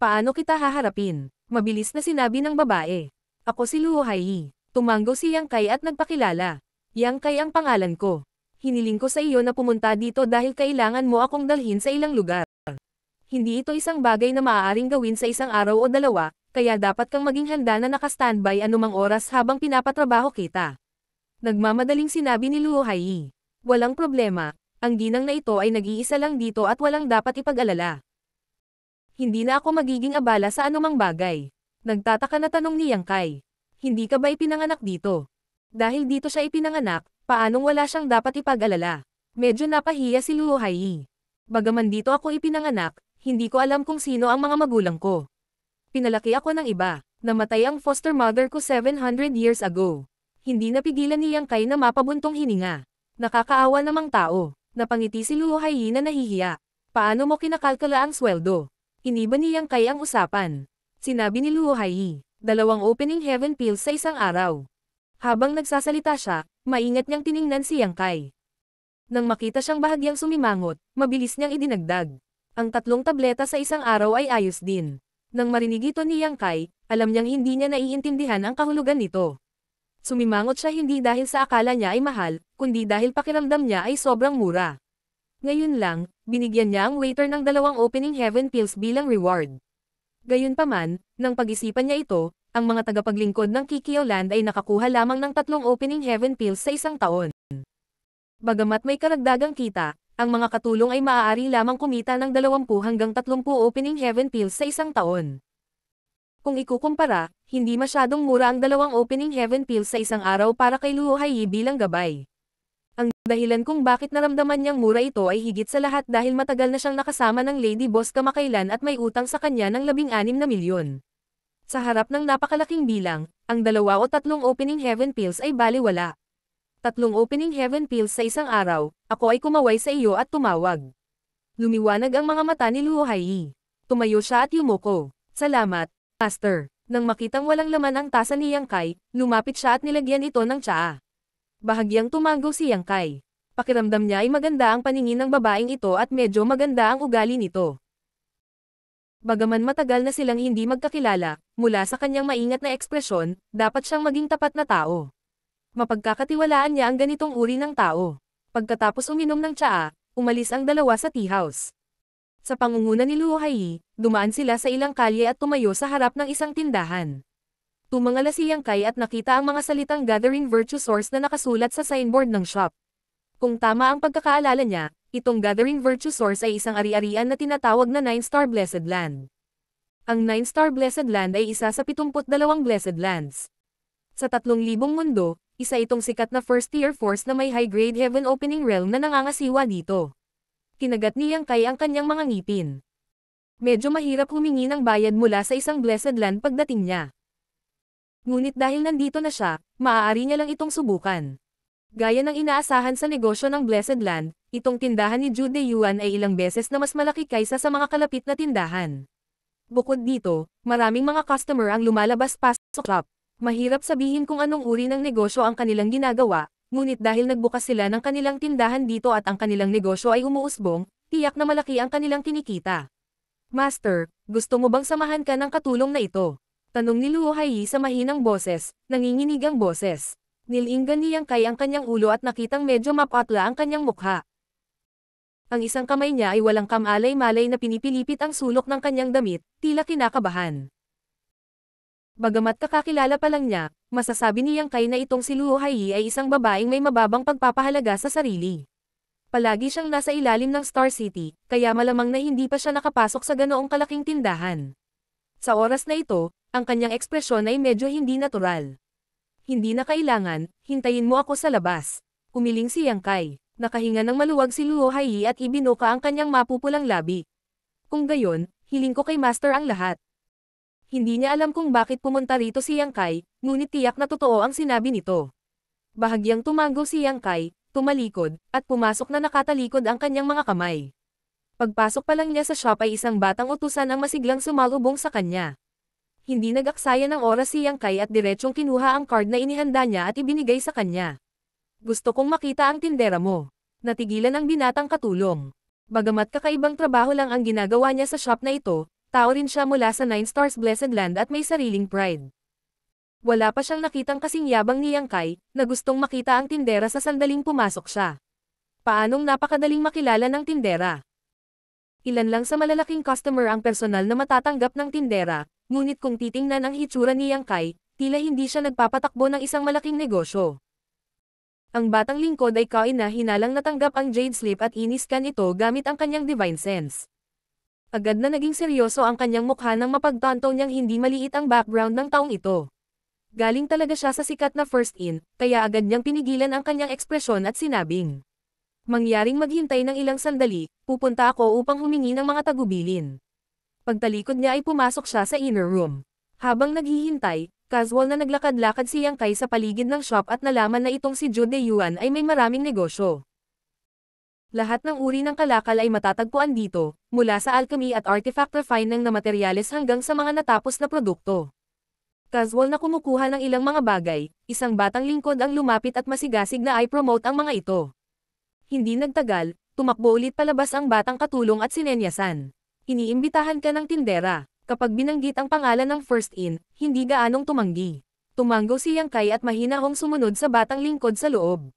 Paano kita haharapin? Mabilis na sinabi ng babae. Ako si Luo Haiyi. Tumanggo si Yang Kai at nagpakilala. Yang Kai ang pangalan ko. Hiniling ko sa iyo na pumunta dito dahil kailangan mo akong dalhin sa ilang lugar. Hindi ito isang bagay na maaaring gawin sa isang araw o dalawa, kaya dapat kang maging handa na naka-standby anumang oras habang pinapatrabaho kita. Nagmamadaling sinabi ni Luo Haiyi. Walang problema, ang ginang na ito ay nag-iisa lang dito at walang dapat ipag-alala. Hindi na ako magiging abala sa anumang bagay. Nagtataka na tanong ni Yang Kai. Hindi ka ba ipinanganak dito? Dahil dito siya ipinanganak, paanong wala siyang dapat ipag-alala? Medyo napahiya si Luo Haiyi. Bagaman dito ako ipinanganak, hindi ko alam kung sino ang mga magulang ko. Pinalaki ako ng iba. Namatay ang foster mother ko 700 years ago. Hindi napigilan ni Yang Kai na mapabuntong hininga. Nakakaawa namang tao. Napangiti si Luo Haiyi na nahihiya. Paano mo kinakalkala ang sweldo? Iniba ni Yang Kai ang usapan sinabi ni Luo Haiyi, dalawang opening heaven pills sa isang araw. Habang nagsasalita siya, maingat niyang tiningnan si Yang Kai. Nang makita siyang bahagyang sumimangot, mabilis niyang idinagdag. Ang tatlong tableta sa isang araw ay ayos din. Nang marinig ito ni Yang Kai, alam niyang hindi niya naiintindihan ang kahulugan nito. Sumimangot siya hindi dahil sa akala niya ay mahal, kundi dahil pakiramdam niya ay sobrang mura. Ngayon lang, binigyan niya ang waiter ng dalawang opening heaven pills bilang reward. Gayunpaman, nang pag-isipan niya ito, ang mga tagapaglingkod ng Kikio Land ay nakakuha lamang ng tatlong opening heaven pills sa isang taon. Bagamat may karagdagang kita, ang mga katulong ay maaari lamang kumita ng 20 hanggang 30 opening heaven pills sa isang taon. Kung ikukumpara, hindi masyadong mura ang dalawang opening heaven pills sa isang araw para kay Luo Haiyi bilang gabay. Dahilan kung bakit naramdaman niyang mura ito ay higit sa lahat dahil matagal na siyang nakasama ng Lady Boss kamakailan at may utang sa kanya ng 16 na milyon. Sa harap ng napakalaking bilang, ang dalawa o tatlong opening heaven pills ay baliwala. Tatlong opening heaven pills sa isang araw, ako ay kumaway sa iyo at tumawag. Lumiwanag ang mga mata ni Luo Tumayo siya at yumuko. Salamat, Master. Nang makitang walang laman ang tasa ni Yang Kai, lumapit siya at nilagyan ito ng tsaa. Bahagyang tumago si Yang Kai. Pakiramdam niya ay maganda ang paningin ng babaeng ito at medyo maganda ang ugali nito. Bagaman matagal na silang hindi magkakilala, mula sa kanyang maingat na ekspresyon, dapat siyang maging tapat na tao. Mapagkakatiwalaan niya ang ganitong uri ng tao. Pagkatapos uminom ng tsaa, umalis ang dalawa sa tea house. Sa pangunguna ni Luo Hai, dumaan sila sa ilang kalye at tumayo sa harap ng isang tindahan tumangala si Yang Kai at nakita ang mga salitang gathering virtue source na nakasulat sa signboard ng shop. Kung tama ang pagkakaalala niya, itong gathering virtue source ay isang ari-arian na tinatawag na Nine Star Blessed Land. Ang Nine Star Blessed Land ay isa sa 72 Blessed Lands. Sa 3,000 mundo, isa itong sikat na first-tier force na may high-grade heaven opening realm na nangangasiwa dito. Kinagat ni Yang Kai ang kanyang mga ngipin. Medyo mahirap humingi ng bayad mula sa isang blessed land pagdating niya. Ngunit dahil nandito na siya, maaari niya lang itong subukan. Gaya ng inaasahan sa negosyo ng Blessed Land, itong tindahan ni Jude Yuan ay ilang beses na mas malaki kaysa sa mga kalapit na tindahan. Bukod dito, maraming mga customer ang lumalabas pasok up. Mahirap sabihin kung anong uri ng negosyo ang kanilang ginagawa, ngunit dahil nagbukas sila ng kanilang tindahan dito at ang kanilang negosyo ay umuusbong, tiyak na malaki ang kanilang kinikita. Master, gusto mo bang samahan ka ng katulong na ito? Tanong ni Luo Haiyi sa mahinang boses, nanginginig ang boses. Nilinggan niyang kay ang kanyang ulo at nakitang medyo mapatla ang kanyang mukha. Ang isang kamay niya ay walang kamalay-malay na pinipilipit ang sulok ng kanyang damit, tila kinakabahan. Bagamat kakakilala pa lang niya, masasabi niyang kay na itong si Luo Haiyi ay isang babaeng may mababang pagpapahalaga sa sarili. Palagi siyang nasa ilalim ng Star City, kaya malamang na hindi pa siya nakapasok sa ganoong kalaking tindahan. Sa oras na ito, ang kanyang ekspresyon ay medyo hindi natural. Hindi na kailangan, hintayin mo ako sa labas. Umiling si Yang Kai. Nakahinga ng maluwag si Luo Haiyi at ibinuka ang kanyang mapupulang labi. Kung gayon, hiling ko kay Master ang lahat. Hindi niya alam kung bakit pumunta rito si Yang Kai, ngunit tiyak na totoo ang sinabi nito. Bahagyang tumango si Yang Kai, tumalikod, at pumasok na nakatalikod ang kanyang mga kamay. Pagpasok pa lang niya sa shop ay isang batang utusan ang masiglang sumalubong sa kanya hindi nagaksaya ng oras si Yang Kai at diretsong kinuha ang card na inihanda niya at ibinigay sa kanya. Gusto kong makita ang tindera mo. Natigilan ang binatang katulong. Bagamat kakaibang trabaho lang ang ginagawa niya sa shop na ito, tao rin siya mula sa Nine Stars Blessed Land at may sariling pride. Wala pa siyang nakitang kasing yabang ni Yang Kai, na gustong makita ang tindera sa sandaling pumasok siya. Paanong napakadaling makilala ng tindera? Ilan lang sa malalaking customer ang personal na matatanggap ng tindera, ngunit kung titingnan ang hitsura ni Yang Kai, tila hindi siya nagpapatakbo ng isang malaking negosyo. Ang batang lingkod ay kain na hinalang natanggap ang Jade slip at iniskan ito gamit ang kanyang divine sense. Agad na naging seryoso ang kanyang mukha nang mapagtanto niyang hindi maliit ang background ng taong ito. Galing talaga siya sa sikat na first in, kaya agad niyang pinigilan ang kanyang ekspresyon at sinabing. Mangyaring maghintay ng ilang sandali, pupunta ako upang humingi ng mga tagubilin. Pagtalikod niya ay pumasok siya sa inner room. Habang naghihintay, casual na naglakad-lakad si Yang Kai sa paligid ng shop at nalaman na itong si Jude Yuan ay may maraming negosyo. Lahat ng uri ng kalakal ay matatagpuan dito, mula sa alchemy at artifact refining na materyales hanggang sa mga natapos na produkto. Casual na kumukuha ng ilang mga bagay, isang batang lingkod ang lumapit at masigasig na ay promote ang mga ito. Hindi nagtagal, tumakbo ulit palabas ang batang katulong at sinenyasan. Iniimbitahan ka ng tindera. Kapag binanggit ang pangalan ng first in, hindi gaanong tumanggi. Tumanggo si Yang Kai at mahinahong sumunod sa batang lingkod sa loob.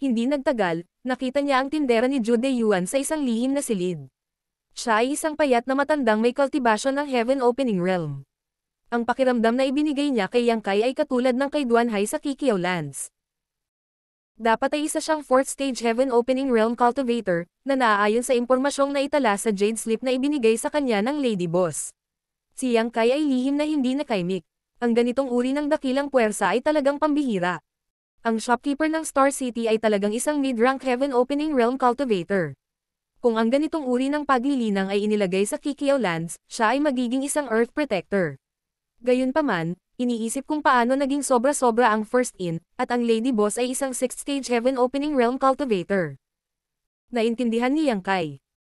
Hindi nagtagal, nakita niya ang tindera ni Jude Yuan sa isang lihim na silid. Siya ay isang payat na matandang may cultivation ng Heaven Opening Realm. Ang pakiramdam na ibinigay niya kay Yang Kai ay katulad ng kay Duan Hai sa Kikiao Lands dapat ay isa siyang fourth stage Heaven Opening Realm Cultivator, na naaayon sa impormasyong naitala sa Jade Slip na ibinigay sa kanya ng Lady Boss. Si Yang Kai ay lihim na hindi nakaimik. Ang ganitong uri ng dakilang puwersa ay talagang pambihira. Ang shopkeeper ng Star City ay talagang isang mid-rank Heaven Opening Realm Cultivator. Kung ang ganitong uri ng paglilinang ay inilagay sa Kikiao Lands, siya ay magiging isang Earth Protector. Gayunpaman, iniisip kung paano naging sobra-sobra ang first in, at ang Lady Boss ay isang sixth stage heaven opening realm cultivator. Naintindihan ni Yang Kai.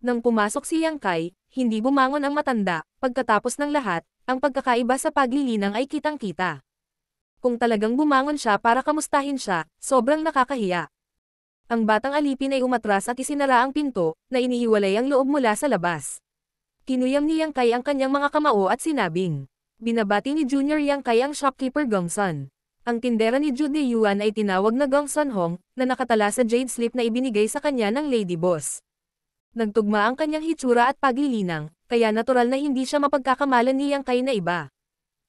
Nang pumasok si Yang Kai, hindi bumangon ang matanda, pagkatapos ng lahat, ang pagkakaiba sa paglilinang ay kitang-kita. Kung talagang bumangon siya para kamustahin siya, sobrang nakakahiya. Ang batang alipin ay umatras at isinara ang pinto, na inihiwalay ang loob mula sa labas. Kinuyam ni Yang Kai ang kanyang mga kamao at sinabing, Binabati ni Junior Yang kayang shopkeeper Gongsun. Ang tindera ni Judy Yuan ay tinawag na Gongsun Hong, na nakatala sa jade slip na ibinigay sa kanya ng Lady Boss. Nagtugma ang kanyang hitsura at paglilinang, kaya natural na hindi siya mapagkakamalan ni Yang Kai na iba.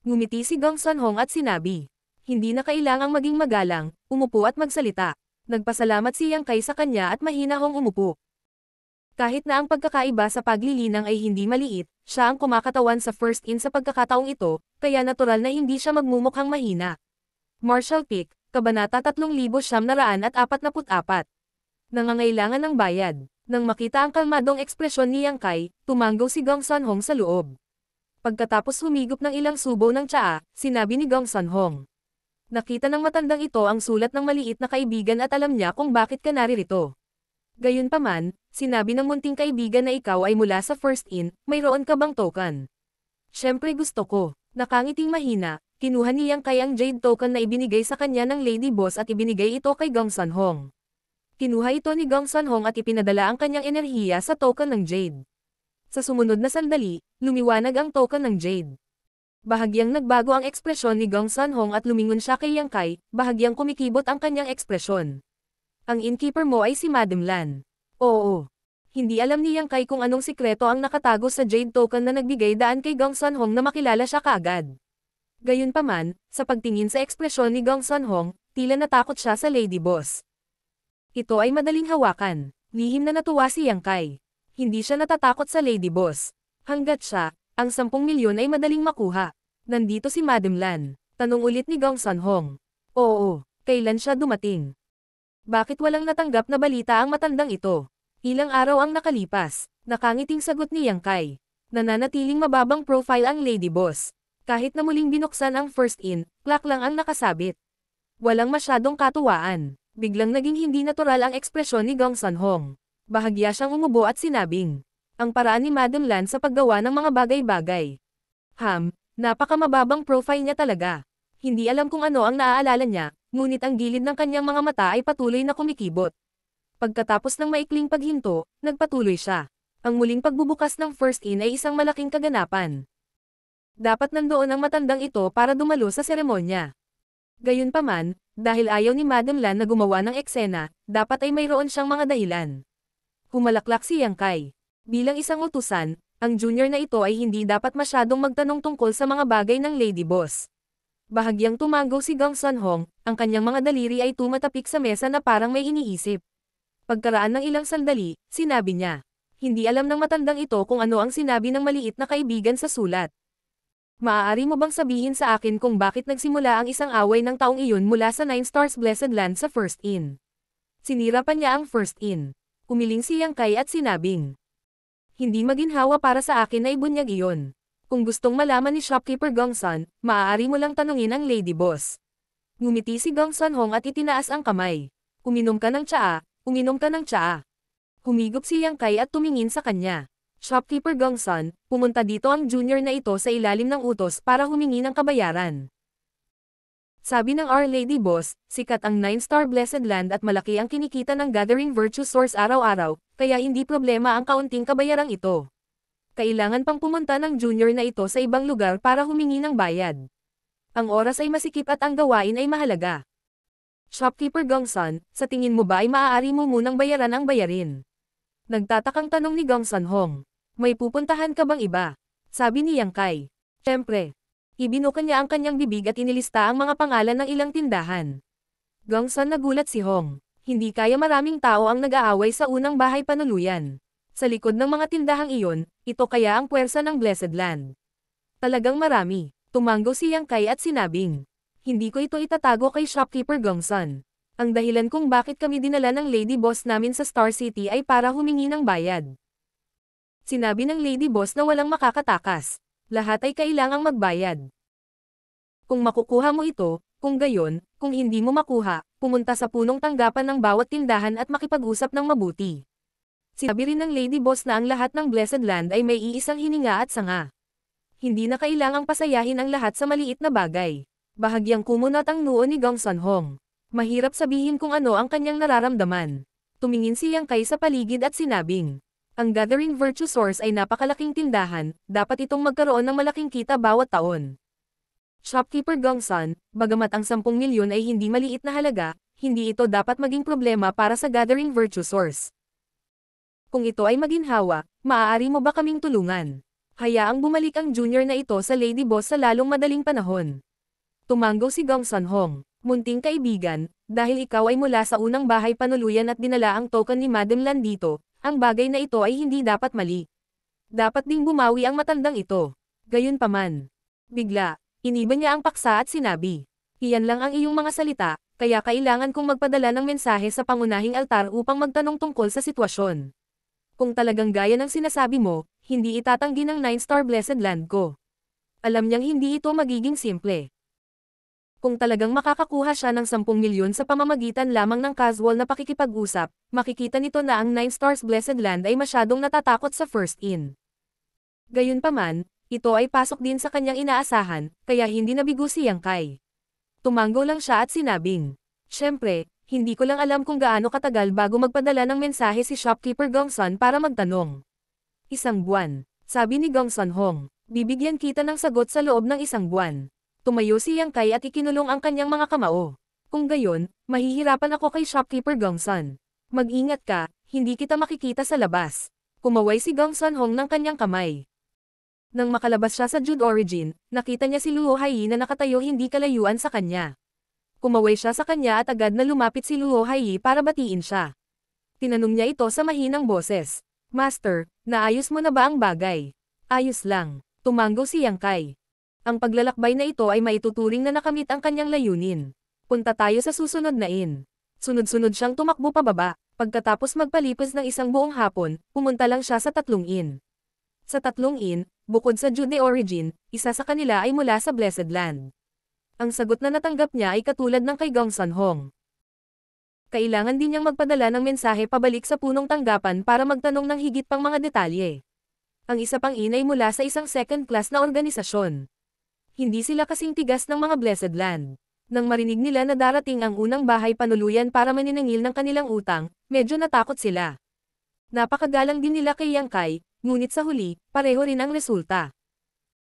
Ngumiti si Gongsun Hong at sinabi, hindi na kailangang maging magalang, umupo at magsalita. Nagpasalamat si Yang Kai sa kanya at mahina hong umupo. Kahit na ang pagkakaiba sa paglilinang ay hindi maliit, siya ang kumakatawan sa first in sa pagkakataong ito, kaya natural na hindi siya magmumukhang mahina. Marshall Pick, Kabanata 3944 Nangangailangan ng bayad. Nang makita ang kalmadong ekspresyon ni Yang Kai, tumanggaw si Gong Sanhong sa loob. Pagkatapos humigop ng ilang subo ng tsaa, sinabi ni Gong Sanhong. Nakita ng matandang ito ang sulat ng maliit na kaibigan at alam niya kung bakit ka naririto. Gayunpaman, sinabi ng munting kaibigan na ikaw ay mula sa first in, mayroon ka bang token? Siyempre gusto ko. Nakangiting mahina, kinuha niyang kay ang jade token na ibinigay sa kanya ng Lady Boss at ibinigay ito kay Gong San Hong. Kinuha ito ni Gong San Hong at ipinadala ang kanyang enerhiya sa token ng jade. Sa sumunod na sandali, lumiwanag ang token ng jade. Bahagyang nagbago ang ekspresyon ni Gong San Hong at lumingon siya kay Yang Kai, bahagyang kumikibot ang kanyang ekspresyon. Ang innkeeper mo ay si Madam Lan. Oo. Hindi alam ni Yang Kai kung anong sikreto ang nakatago sa Jade Token na nagbigay daan kay Gong Sun Hong na makilala siya kaagad. Gayunpaman, sa pagtingin sa ekspresyon ni Gong Sun Hong, tila natakot siya sa Lady Boss. Ito ay madaling hawakan. Lihim na natuwa si Yang Kai. Hindi siya natatakot sa Lady Boss. Hanggat siya, ang 10 milyon ay madaling makuha. Nandito si Madam Lan. Tanong ulit ni Gong Sun Hong. Oo, kailan siya dumating? Bakit walang natanggap na balita ang matandang ito? Ilang araw ang nakalipas, nakangiting sagot ni Yang Kai. Nananatiling mababang profile ang Lady Boss. Kahit na muling binuksan ang first in, clock lang ang nakasabit. Walang masyadong katuwaan. Biglang naging hindi natural ang ekspresyon ni Gong San Hong. Bahagya siyang umubo at sinabing, ang paraan ni Madam Lan sa paggawa ng mga bagay-bagay. Ham, napakamababang profile niya talaga. Hindi alam kung ano ang naaalala niya, ngunit ang gilid ng kanyang mga mata ay patuloy na kumikibot. Pagkatapos ng maikling paghinto, nagpatuloy siya. Ang muling pagbubukas ng first in ay isang malaking kaganapan. Dapat nandoon ang matandang ito para dumalo sa seremonya. Gayunpaman, dahil ayaw ni Madam Lan na gumawa ng eksena, dapat ay mayroon siyang mga dahilan. Humalaklak si Yang Kai. Bilang isang utusan, ang junior na ito ay hindi dapat masyadong magtanong tungkol sa mga bagay ng Lady Boss. Bahagyang tumago si Gang Sanhong, ang kanyang mga daliri ay tumatapik sa mesa na parang may iniisip. Pagkaraan ng ilang sandali, sinabi niya. Hindi alam ng matandang ito kung ano ang sinabi ng maliit na kaibigan sa sulat. Maaari mo bang sabihin sa akin kung bakit nagsimula ang isang away ng taong iyon mula sa Nine Stars Blessed Land sa First Inn? Sinira pa niya ang First Inn. Umiling si Yang Kai at sinabing, Hindi maginhawa para sa akin na ibunyag iyon. Kung gustong malaman ni shopkeeper Gongsun, maaari mo lang tanungin ang lady boss. Ngumiti si Gongsun Hong at itinaas ang kamay. Uminom ka ng tsaa, uminom ka ng tsaa. Humigop si Yang Kai at tumingin sa kanya. Shopkeeper Gongsun, pumunta dito ang junior na ito sa ilalim ng utos para humingi ng kabayaran. Sabi ng Our Lady Boss, sikat ang 9-star Blessed Land at malaki ang kinikita ng Gathering Virtue Source araw-araw, kaya hindi problema ang kaunting kabayarang ito kailangan pang pumunta ng junior na ito sa ibang lugar para humingi ng bayad. Ang oras ay masikip at ang gawain ay mahalaga. Shopkeeper Gongsan, sa tingin mo ba ay maaari mo munang bayaran ang bayarin? Nagtatakang tanong ni Gongsan Hong. May pupuntahan ka bang iba? Sabi ni Yang Kai. Siyempre. Ibinuka niya ang kanyang bibig at inilista ang mga pangalan ng ilang tindahan. Gongsan nagulat si Hong. Hindi kaya maraming tao ang nag-aaway sa unang bahay panuluyan. Sa likod ng mga tindahang iyon, ito kaya ang puwersa ng Blessed Land. Talagang marami. Tumanggo si Yang Kai at sinabing, Hindi ko ito itatago kay shopkeeper Gongsun. Ang dahilan kung bakit kami dinala ng lady boss namin sa Star City ay para humingi ng bayad. Sinabi ng lady boss na walang makakatakas. Lahat ay kailangang magbayad. Kung makukuha mo ito, kung gayon, kung hindi mo makuha, pumunta sa punong tanggapan ng bawat tindahan at makipag-usap ng mabuti. Sinabi rin ng Lady Boss na ang lahat ng Blessed Land ay may iisang hininga at sanga. Hindi na kailangang pasayahin ang lahat sa maliit na bagay. Bahagyang kumunot ang noo ni Gong Sun Hong. Mahirap sabihin kung ano ang kanyang nararamdaman. Tumingin si Yang Kai sa paligid at sinabing, Ang Gathering Virtue Source ay napakalaking tindahan, dapat itong magkaroon ng malaking kita bawat taon. Shopkeeper Gong San, bagamat ang 10 milyon ay hindi maliit na halaga, hindi ito dapat maging problema para sa Gathering Virtue Source. Kung ito ay maginhawa, maaari mo ba kaming tulungan? Hayaang bumalik ang junior na ito sa Lady Boss sa lalong madaling panahon. Tumango si Gong San Hong, munting kaibigan, dahil ikaw ay mula sa unang bahay panuluyan at dinala ang token ni Madam Lan dito, ang bagay na ito ay hindi dapat mali. Dapat ding bumawi ang matandang ito. Gayunpaman. Bigla, iniba niya ang paksa at sinabi. Iyan lang ang iyong mga salita, kaya kailangan kong magpadala ng mensahe sa pangunahing altar upang magtanong tungkol sa sitwasyon. Kung talagang gaya ng sinasabi mo, hindi itatanggi ng 9-star blessed land ko. Alam niyang hindi ito magiging simple. Kung talagang makakakuha siya ng 10 milyon sa pamamagitan lamang ng casual na pakikipag-usap, makikita nito na ang 9 Stars Blessed Land ay masyadong natatakot sa first in. Gayunpaman, ito ay pasok din sa kanyang inaasahan, kaya hindi nabigo si Yang Kai. Tumango lang siya at sinabing, Siyempre, hindi ko lang alam kung gaano katagal bago magpadala ng mensahe si shopkeeper Gongsun para magtanong. Isang buwan. Sabi ni Gongsun Hong, bibigyan kita ng sagot sa loob ng isang buwan. Tumayo si Yang Kai at ikinulong ang kanyang mga kamao. Kung gayon, mahihirapan ako kay shopkeeper Gongsun. Mag-ingat ka, hindi kita makikita sa labas. Kumaway si Gongsun Hong ng kanyang kamay. Nang makalabas siya sa Jude Origin, nakita niya si Luo Hai na nakatayo hindi kalayuan sa kanya. Kumaway siya sa kanya at agad na lumapit si Luo Haiyi para batiin siya. Tinanong niya ito sa mahinang boses. Master, naayos mo na ba ang bagay? Ayos lang. Tumango si Yang Kai. Ang paglalakbay na ito ay maituturing na nakamit ang kanyang layunin. Punta tayo sa susunod na in. Sunod-sunod siyang tumakbo pababa. Pagkatapos magpalipas ng isang buong hapon, pumunta lang siya sa tatlong in. Sa tatlong in, bukod sa Jude origin, isa sa kanila ay mula sa Blessed Land ang sagot na natanggap niya ay katulad ng kay Gong Sanhong. Kailangan din niyang magpadala ng mensahe pabalik sa punong tanggapan para magtanong ng higit pang mga detalye. Ang isa pang inay mula sa isang second-class na organisasyon. Hindi sila kasing tigas ng mga Blessed Land. Nang marinig nila na darating ang unang bahay panuluyan para maniningil ng kanilang utang, medyo natakot sila. Napakagalang din nila kay Yang Kai, ngunit sa huli, pareho rin ang resulta.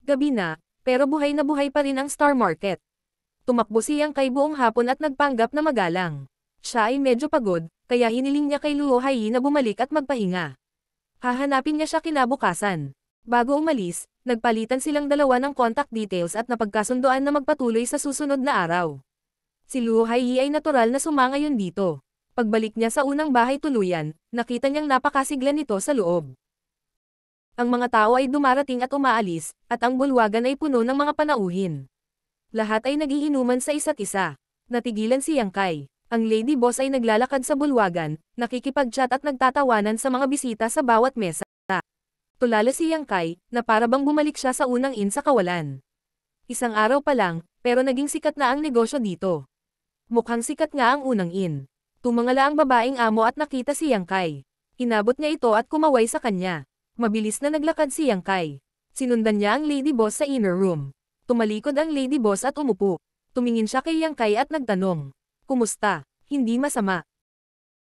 Gabi na, pero buhay na buhay pa rin ang star market. Tumakbo siyang kay buong hapon at nagpanggap na magalang. Siya ay medyo pagod, kaya hiniling niya kay Luo Hai na bumalik at magpahinga. Hahanapin niya siya kinabukasan. Bago umalis, nagpalitan silang dalawa ng contact details at napagkasundoan na magpatuloy sa susunod na araw. Si Luo Hai ay natural na sumangayon dito. Pagbalik niya sa unang bahay tuluyan, nakita niyang napakasigla nito sa loob. Ang mga tao ay dumarating at umaalis, at ang bulwagan ay puno ng mga panauhin. Lahat ay nagiinuman sa isa't isa. Natigilan si Yang Kai. Ang lady boss ay naglalakad sa bulwagan, nakikipag-chat at nagtatawanan sa mga bisita sa bawat mesa. Tulala si Yang Kai, na parabang bumalik siya sa unang in sa kawalan. Isang araw pa lang, pero naging sikat na ang negosyo dito. Mukhang sikat nga ang unang in. Tumangala ang babaeng amo at nakita si Yang Kai. Inabot niya ito at kumaway sa kanya. Mabilis na naglakad si Yang Kai. Sinundan niya ang lady boss sa inner room. Tumalikod ang lady boss at umupo. Tumingin siya kay Yang Kai at nagtanong. Kumusta? Hindi masama.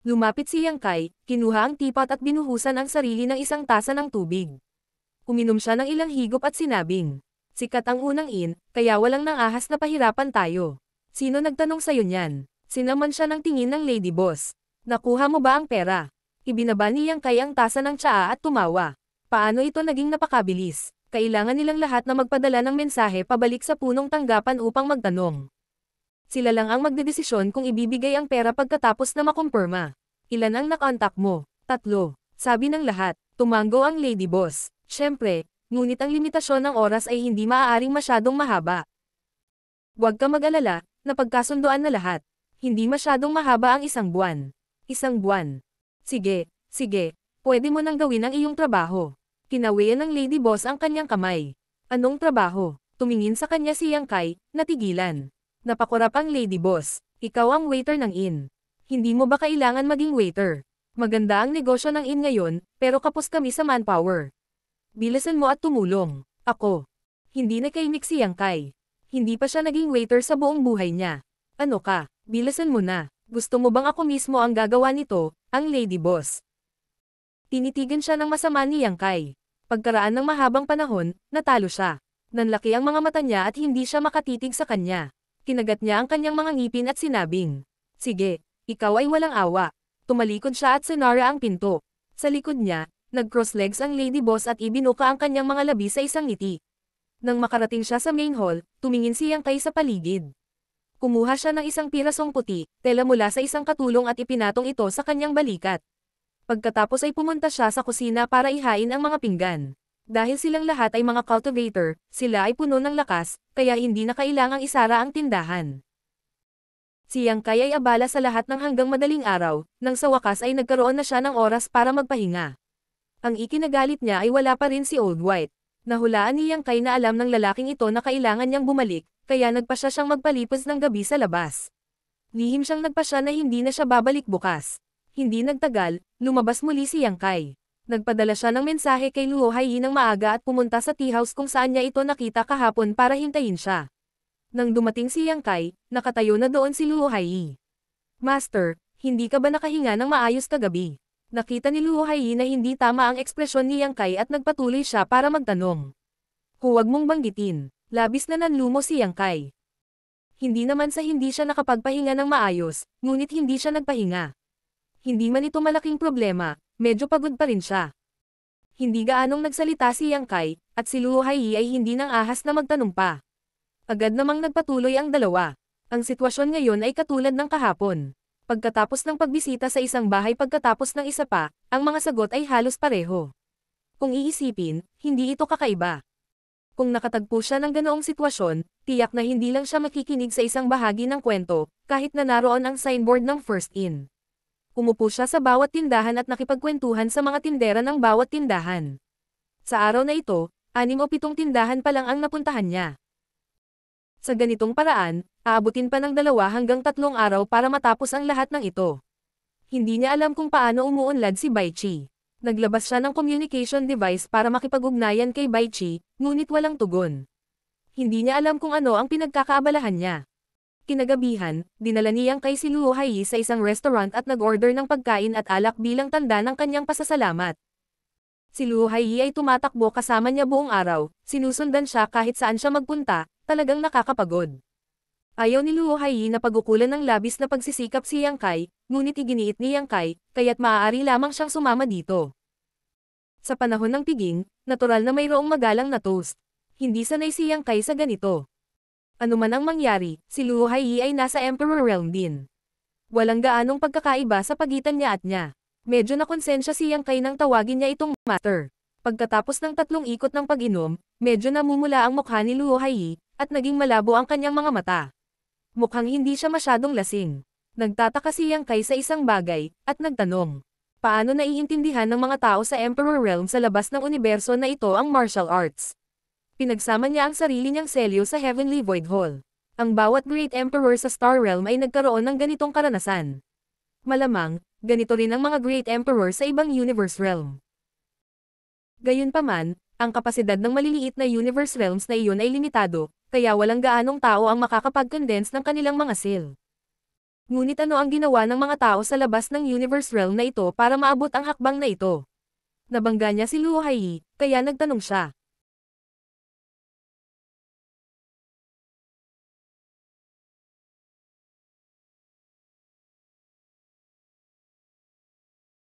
Lumapit si Yang Kai, kinuha ang tipat at binuhusan ang sarili ng isang tasa ng tubig. Uminom siya ng ilang higop at sinabing, Sikat ang unang in, kaya walang nang ahas na pahirapan tayo. Sino nagtanong sa'yo niyan? Sinaman siya ng tingin ng lady boss. Nakuha mo ba ang pera? Ibinaba ni Kai ang tasa ng tsaa at tumawa. Paano ito naging napakabilis? kailangan nilang lahat na magpadala ng mensahe pabalik sa punong tanggapan upang magtanong. Sila lang ang magdedesisyon kung ibibigay ang pera pagkatapos na makumpirma. Ilan ang nakontak mo? Tatlo. Sabi ng lahat, tumango ang lady boss. Siyempre, ngunit ang limitasyon ng oras ay hindi maaaring masyadong mahaba. Huwag ka mag-alala, napagkasundoan na lahat. Hindi masyadong mahaba ang isang buwan. Isang buwan. Sige, sige, pwede mo nang gawin ang iyong trabaho. Kinawil ng Lady Boss ang kanyang kamay. Anong trabaho? Tumingin sa kanya si Yang Kai, natigilan. Napakurap ang Lady Boss. Ikaw ang waiter ng inn. Hindi mo ba kailangan maging waiter? Maganda ang negosyo ng inn ngayon, pero kapos kami sa manpower. Bilisan mo at tumulong. Ako. Hindi na kay Mix Yang Kai. Hindi pa siya naging waiter sa buong buhay niya. Ano ka? Bilisan mo na. Gusto mo bang ako mismo ang gagawa nito, ang Lady Boss? Tinitigan siya ng masama ni Yang Kai. Pagkaraan ng mahabang panahon, natalo siya. Nanlaki ang mga mata niya at hindi siya makatitig sa kanya. Kinagat niya ang kanyang mga ngipin at sinabing, Sige, ikaw ay walang awa. Tumalikod siya at sinara ang pinto. Sa likod niya, nag-cross legs ang lady boss at ibinuka ang kanyang mga labi sa isang ngiti. Nang makarating siya sa main hall, tumingin siyang kay sa paligid. Kumuha siya ng isang pirasong puti, tela mula sa isang katulong at ipinatong ito sa kanyang balikat. Pagkatapos ay pumunta siya sa kusina para ihain ang mga pinggan. Dahil silang lahat ay mga cultivator, sila ay puno ng lakas, kaya hindi na kailangang isara ang tindahan. Siyang Yang Kai ay abala sa lahat ng hanggang madaling araw, nang sa wakas ay nagkaroon na siya ng oras para magpahinga. Ang ikinagalit niya ay wala pa rin si Old White. Nahulaan ni Yang Kai na alam ng lalaking ito na kailangan niyang bumalik, kaya nagpasya siyang magpalipos ng gabi sa labas. Lihim siyang nagpasya na hindi na siya babalik bukas. Hindi nagtagal, lumabas muli si Yang Kai. Nagpadala siya ng mensahe kay Luo Haiyi ng maaga at pumunta sa tea house kung saan niya ito nakita kahapon para hintayin siya. Nang dumating si Yang Kai, nakatayo na doon si Luo Haiyi. Master, hindi ka ba nakahinga ng maayos kagabi? Nakita ni Luo Haiyi na hindi tama ang ekspresyon ni Yang Kai at nagpatuloy siya para magtanong. Huwag mong banggitin, labis na nanlumo si Yang Kai. Hindi naman sa hindi siya nakapagpahinga ng maayos, ngunit hindi siya nagpahinga hindi man ito malaking problema, medyo pagod pa rin siya. Hindi gaanong nagsalita si Yang Kai, at si Luohai ay hindi nang ahas na magtanong pa. Agad namang nagpatuloy ang dalawa. Ang sitwasyon ngayon ay katulad ng kahapon. Pagkatapos ng pagbisita sa isang bahay pagkatapos ng isa pa, ang mga sagot ay halos pareho. Kung iisipin, hindi ito kakaiba. Kung nakatagpo siya ng ganoong sitwasyon, tiyak na hindi lang siya makikinig sa isang bahagi ng kwento, kahit na naroon ang signboard ng first in. Umupo siya sa bawat tindahan at nakipagkwentuhan sa mga tindera ng bawat tindahan. Sa araw na ito, anim o pitong tindahan pa lang ang napuntahan niya. Sa ganitong paraan, aabutin pa ng dalawa hanggang tatlong araw para matapos ang lahat ng ito. Hindi niya alam kung paano umuunlad si Baichi. Naglabas siya ng communication device para makipag-ugnayan kay Baichi, ngunit walang tugon. Hindi niya alam kung ano ang pinagkakaabalahan niya. Kinagabihan, dinala niyang kay si Luo Hai sa isang restaurant at nag-order ng pagkain at alak bilang tanda ng kanyang pasasalamat. Si Luo Hai ay tumatakbo kasama niya buong araw, sinusundan siya kahit saan siya magpunta, talagang nakakapagod. Ayaw ni Luo Hai na pagukulan ng labis na pagsisikap si Yang Kai, ngunit iginiit ni Yang Kai, kaya't maaari lamang siyang sumama dito. Sa panahon ng piging, natural na mayroong magalang na toast. Hindi sanay si Yang Kai sa ganito. Anuman ang mangyari, si Luo Haiyi ay nasa Emperor Realm din. Walang gaanong pagkakaiba sa pagitan niya at niya. Medyo na konsensya si Yang Kai nang tawagin niya itong Master. Pagkatapos ng tatlong ikot ng pag-inom, medyo namumula ang mukha ni Luo Haiyi, at naging malabo ang kanyang mga mata. Mukhang hindi siya masyadong lasing. Nagtataka si Yang Kai sa isang bagay, at nagtanong. Paano naiintindihan ng mga tao sa Emperor Realm sa labas ng universo na ito ang martial arts? Pinagsama niya ang sarili niyang selyo sa Heavenly Void Hall. Ang bawat Great Emperor sa Star Realm ay nagkaroon ng ganitong karanasan. Malamang, ganito rin ang mga Great Emperor sa ibang Universe Realm. Gayunpaman, ang kapasidad ng maliliit na Universe Realms na iyon ay limitado, kaya walang gaanong tao ang makakapag-condense ng kanilang mga seal. Ngunit ano ang ginawa ng mga tao sa labas ng Universe Realm na ito para maabot ang hakbang na ito? Nabangga niya si Luo Hai, kaya nagtanong siya.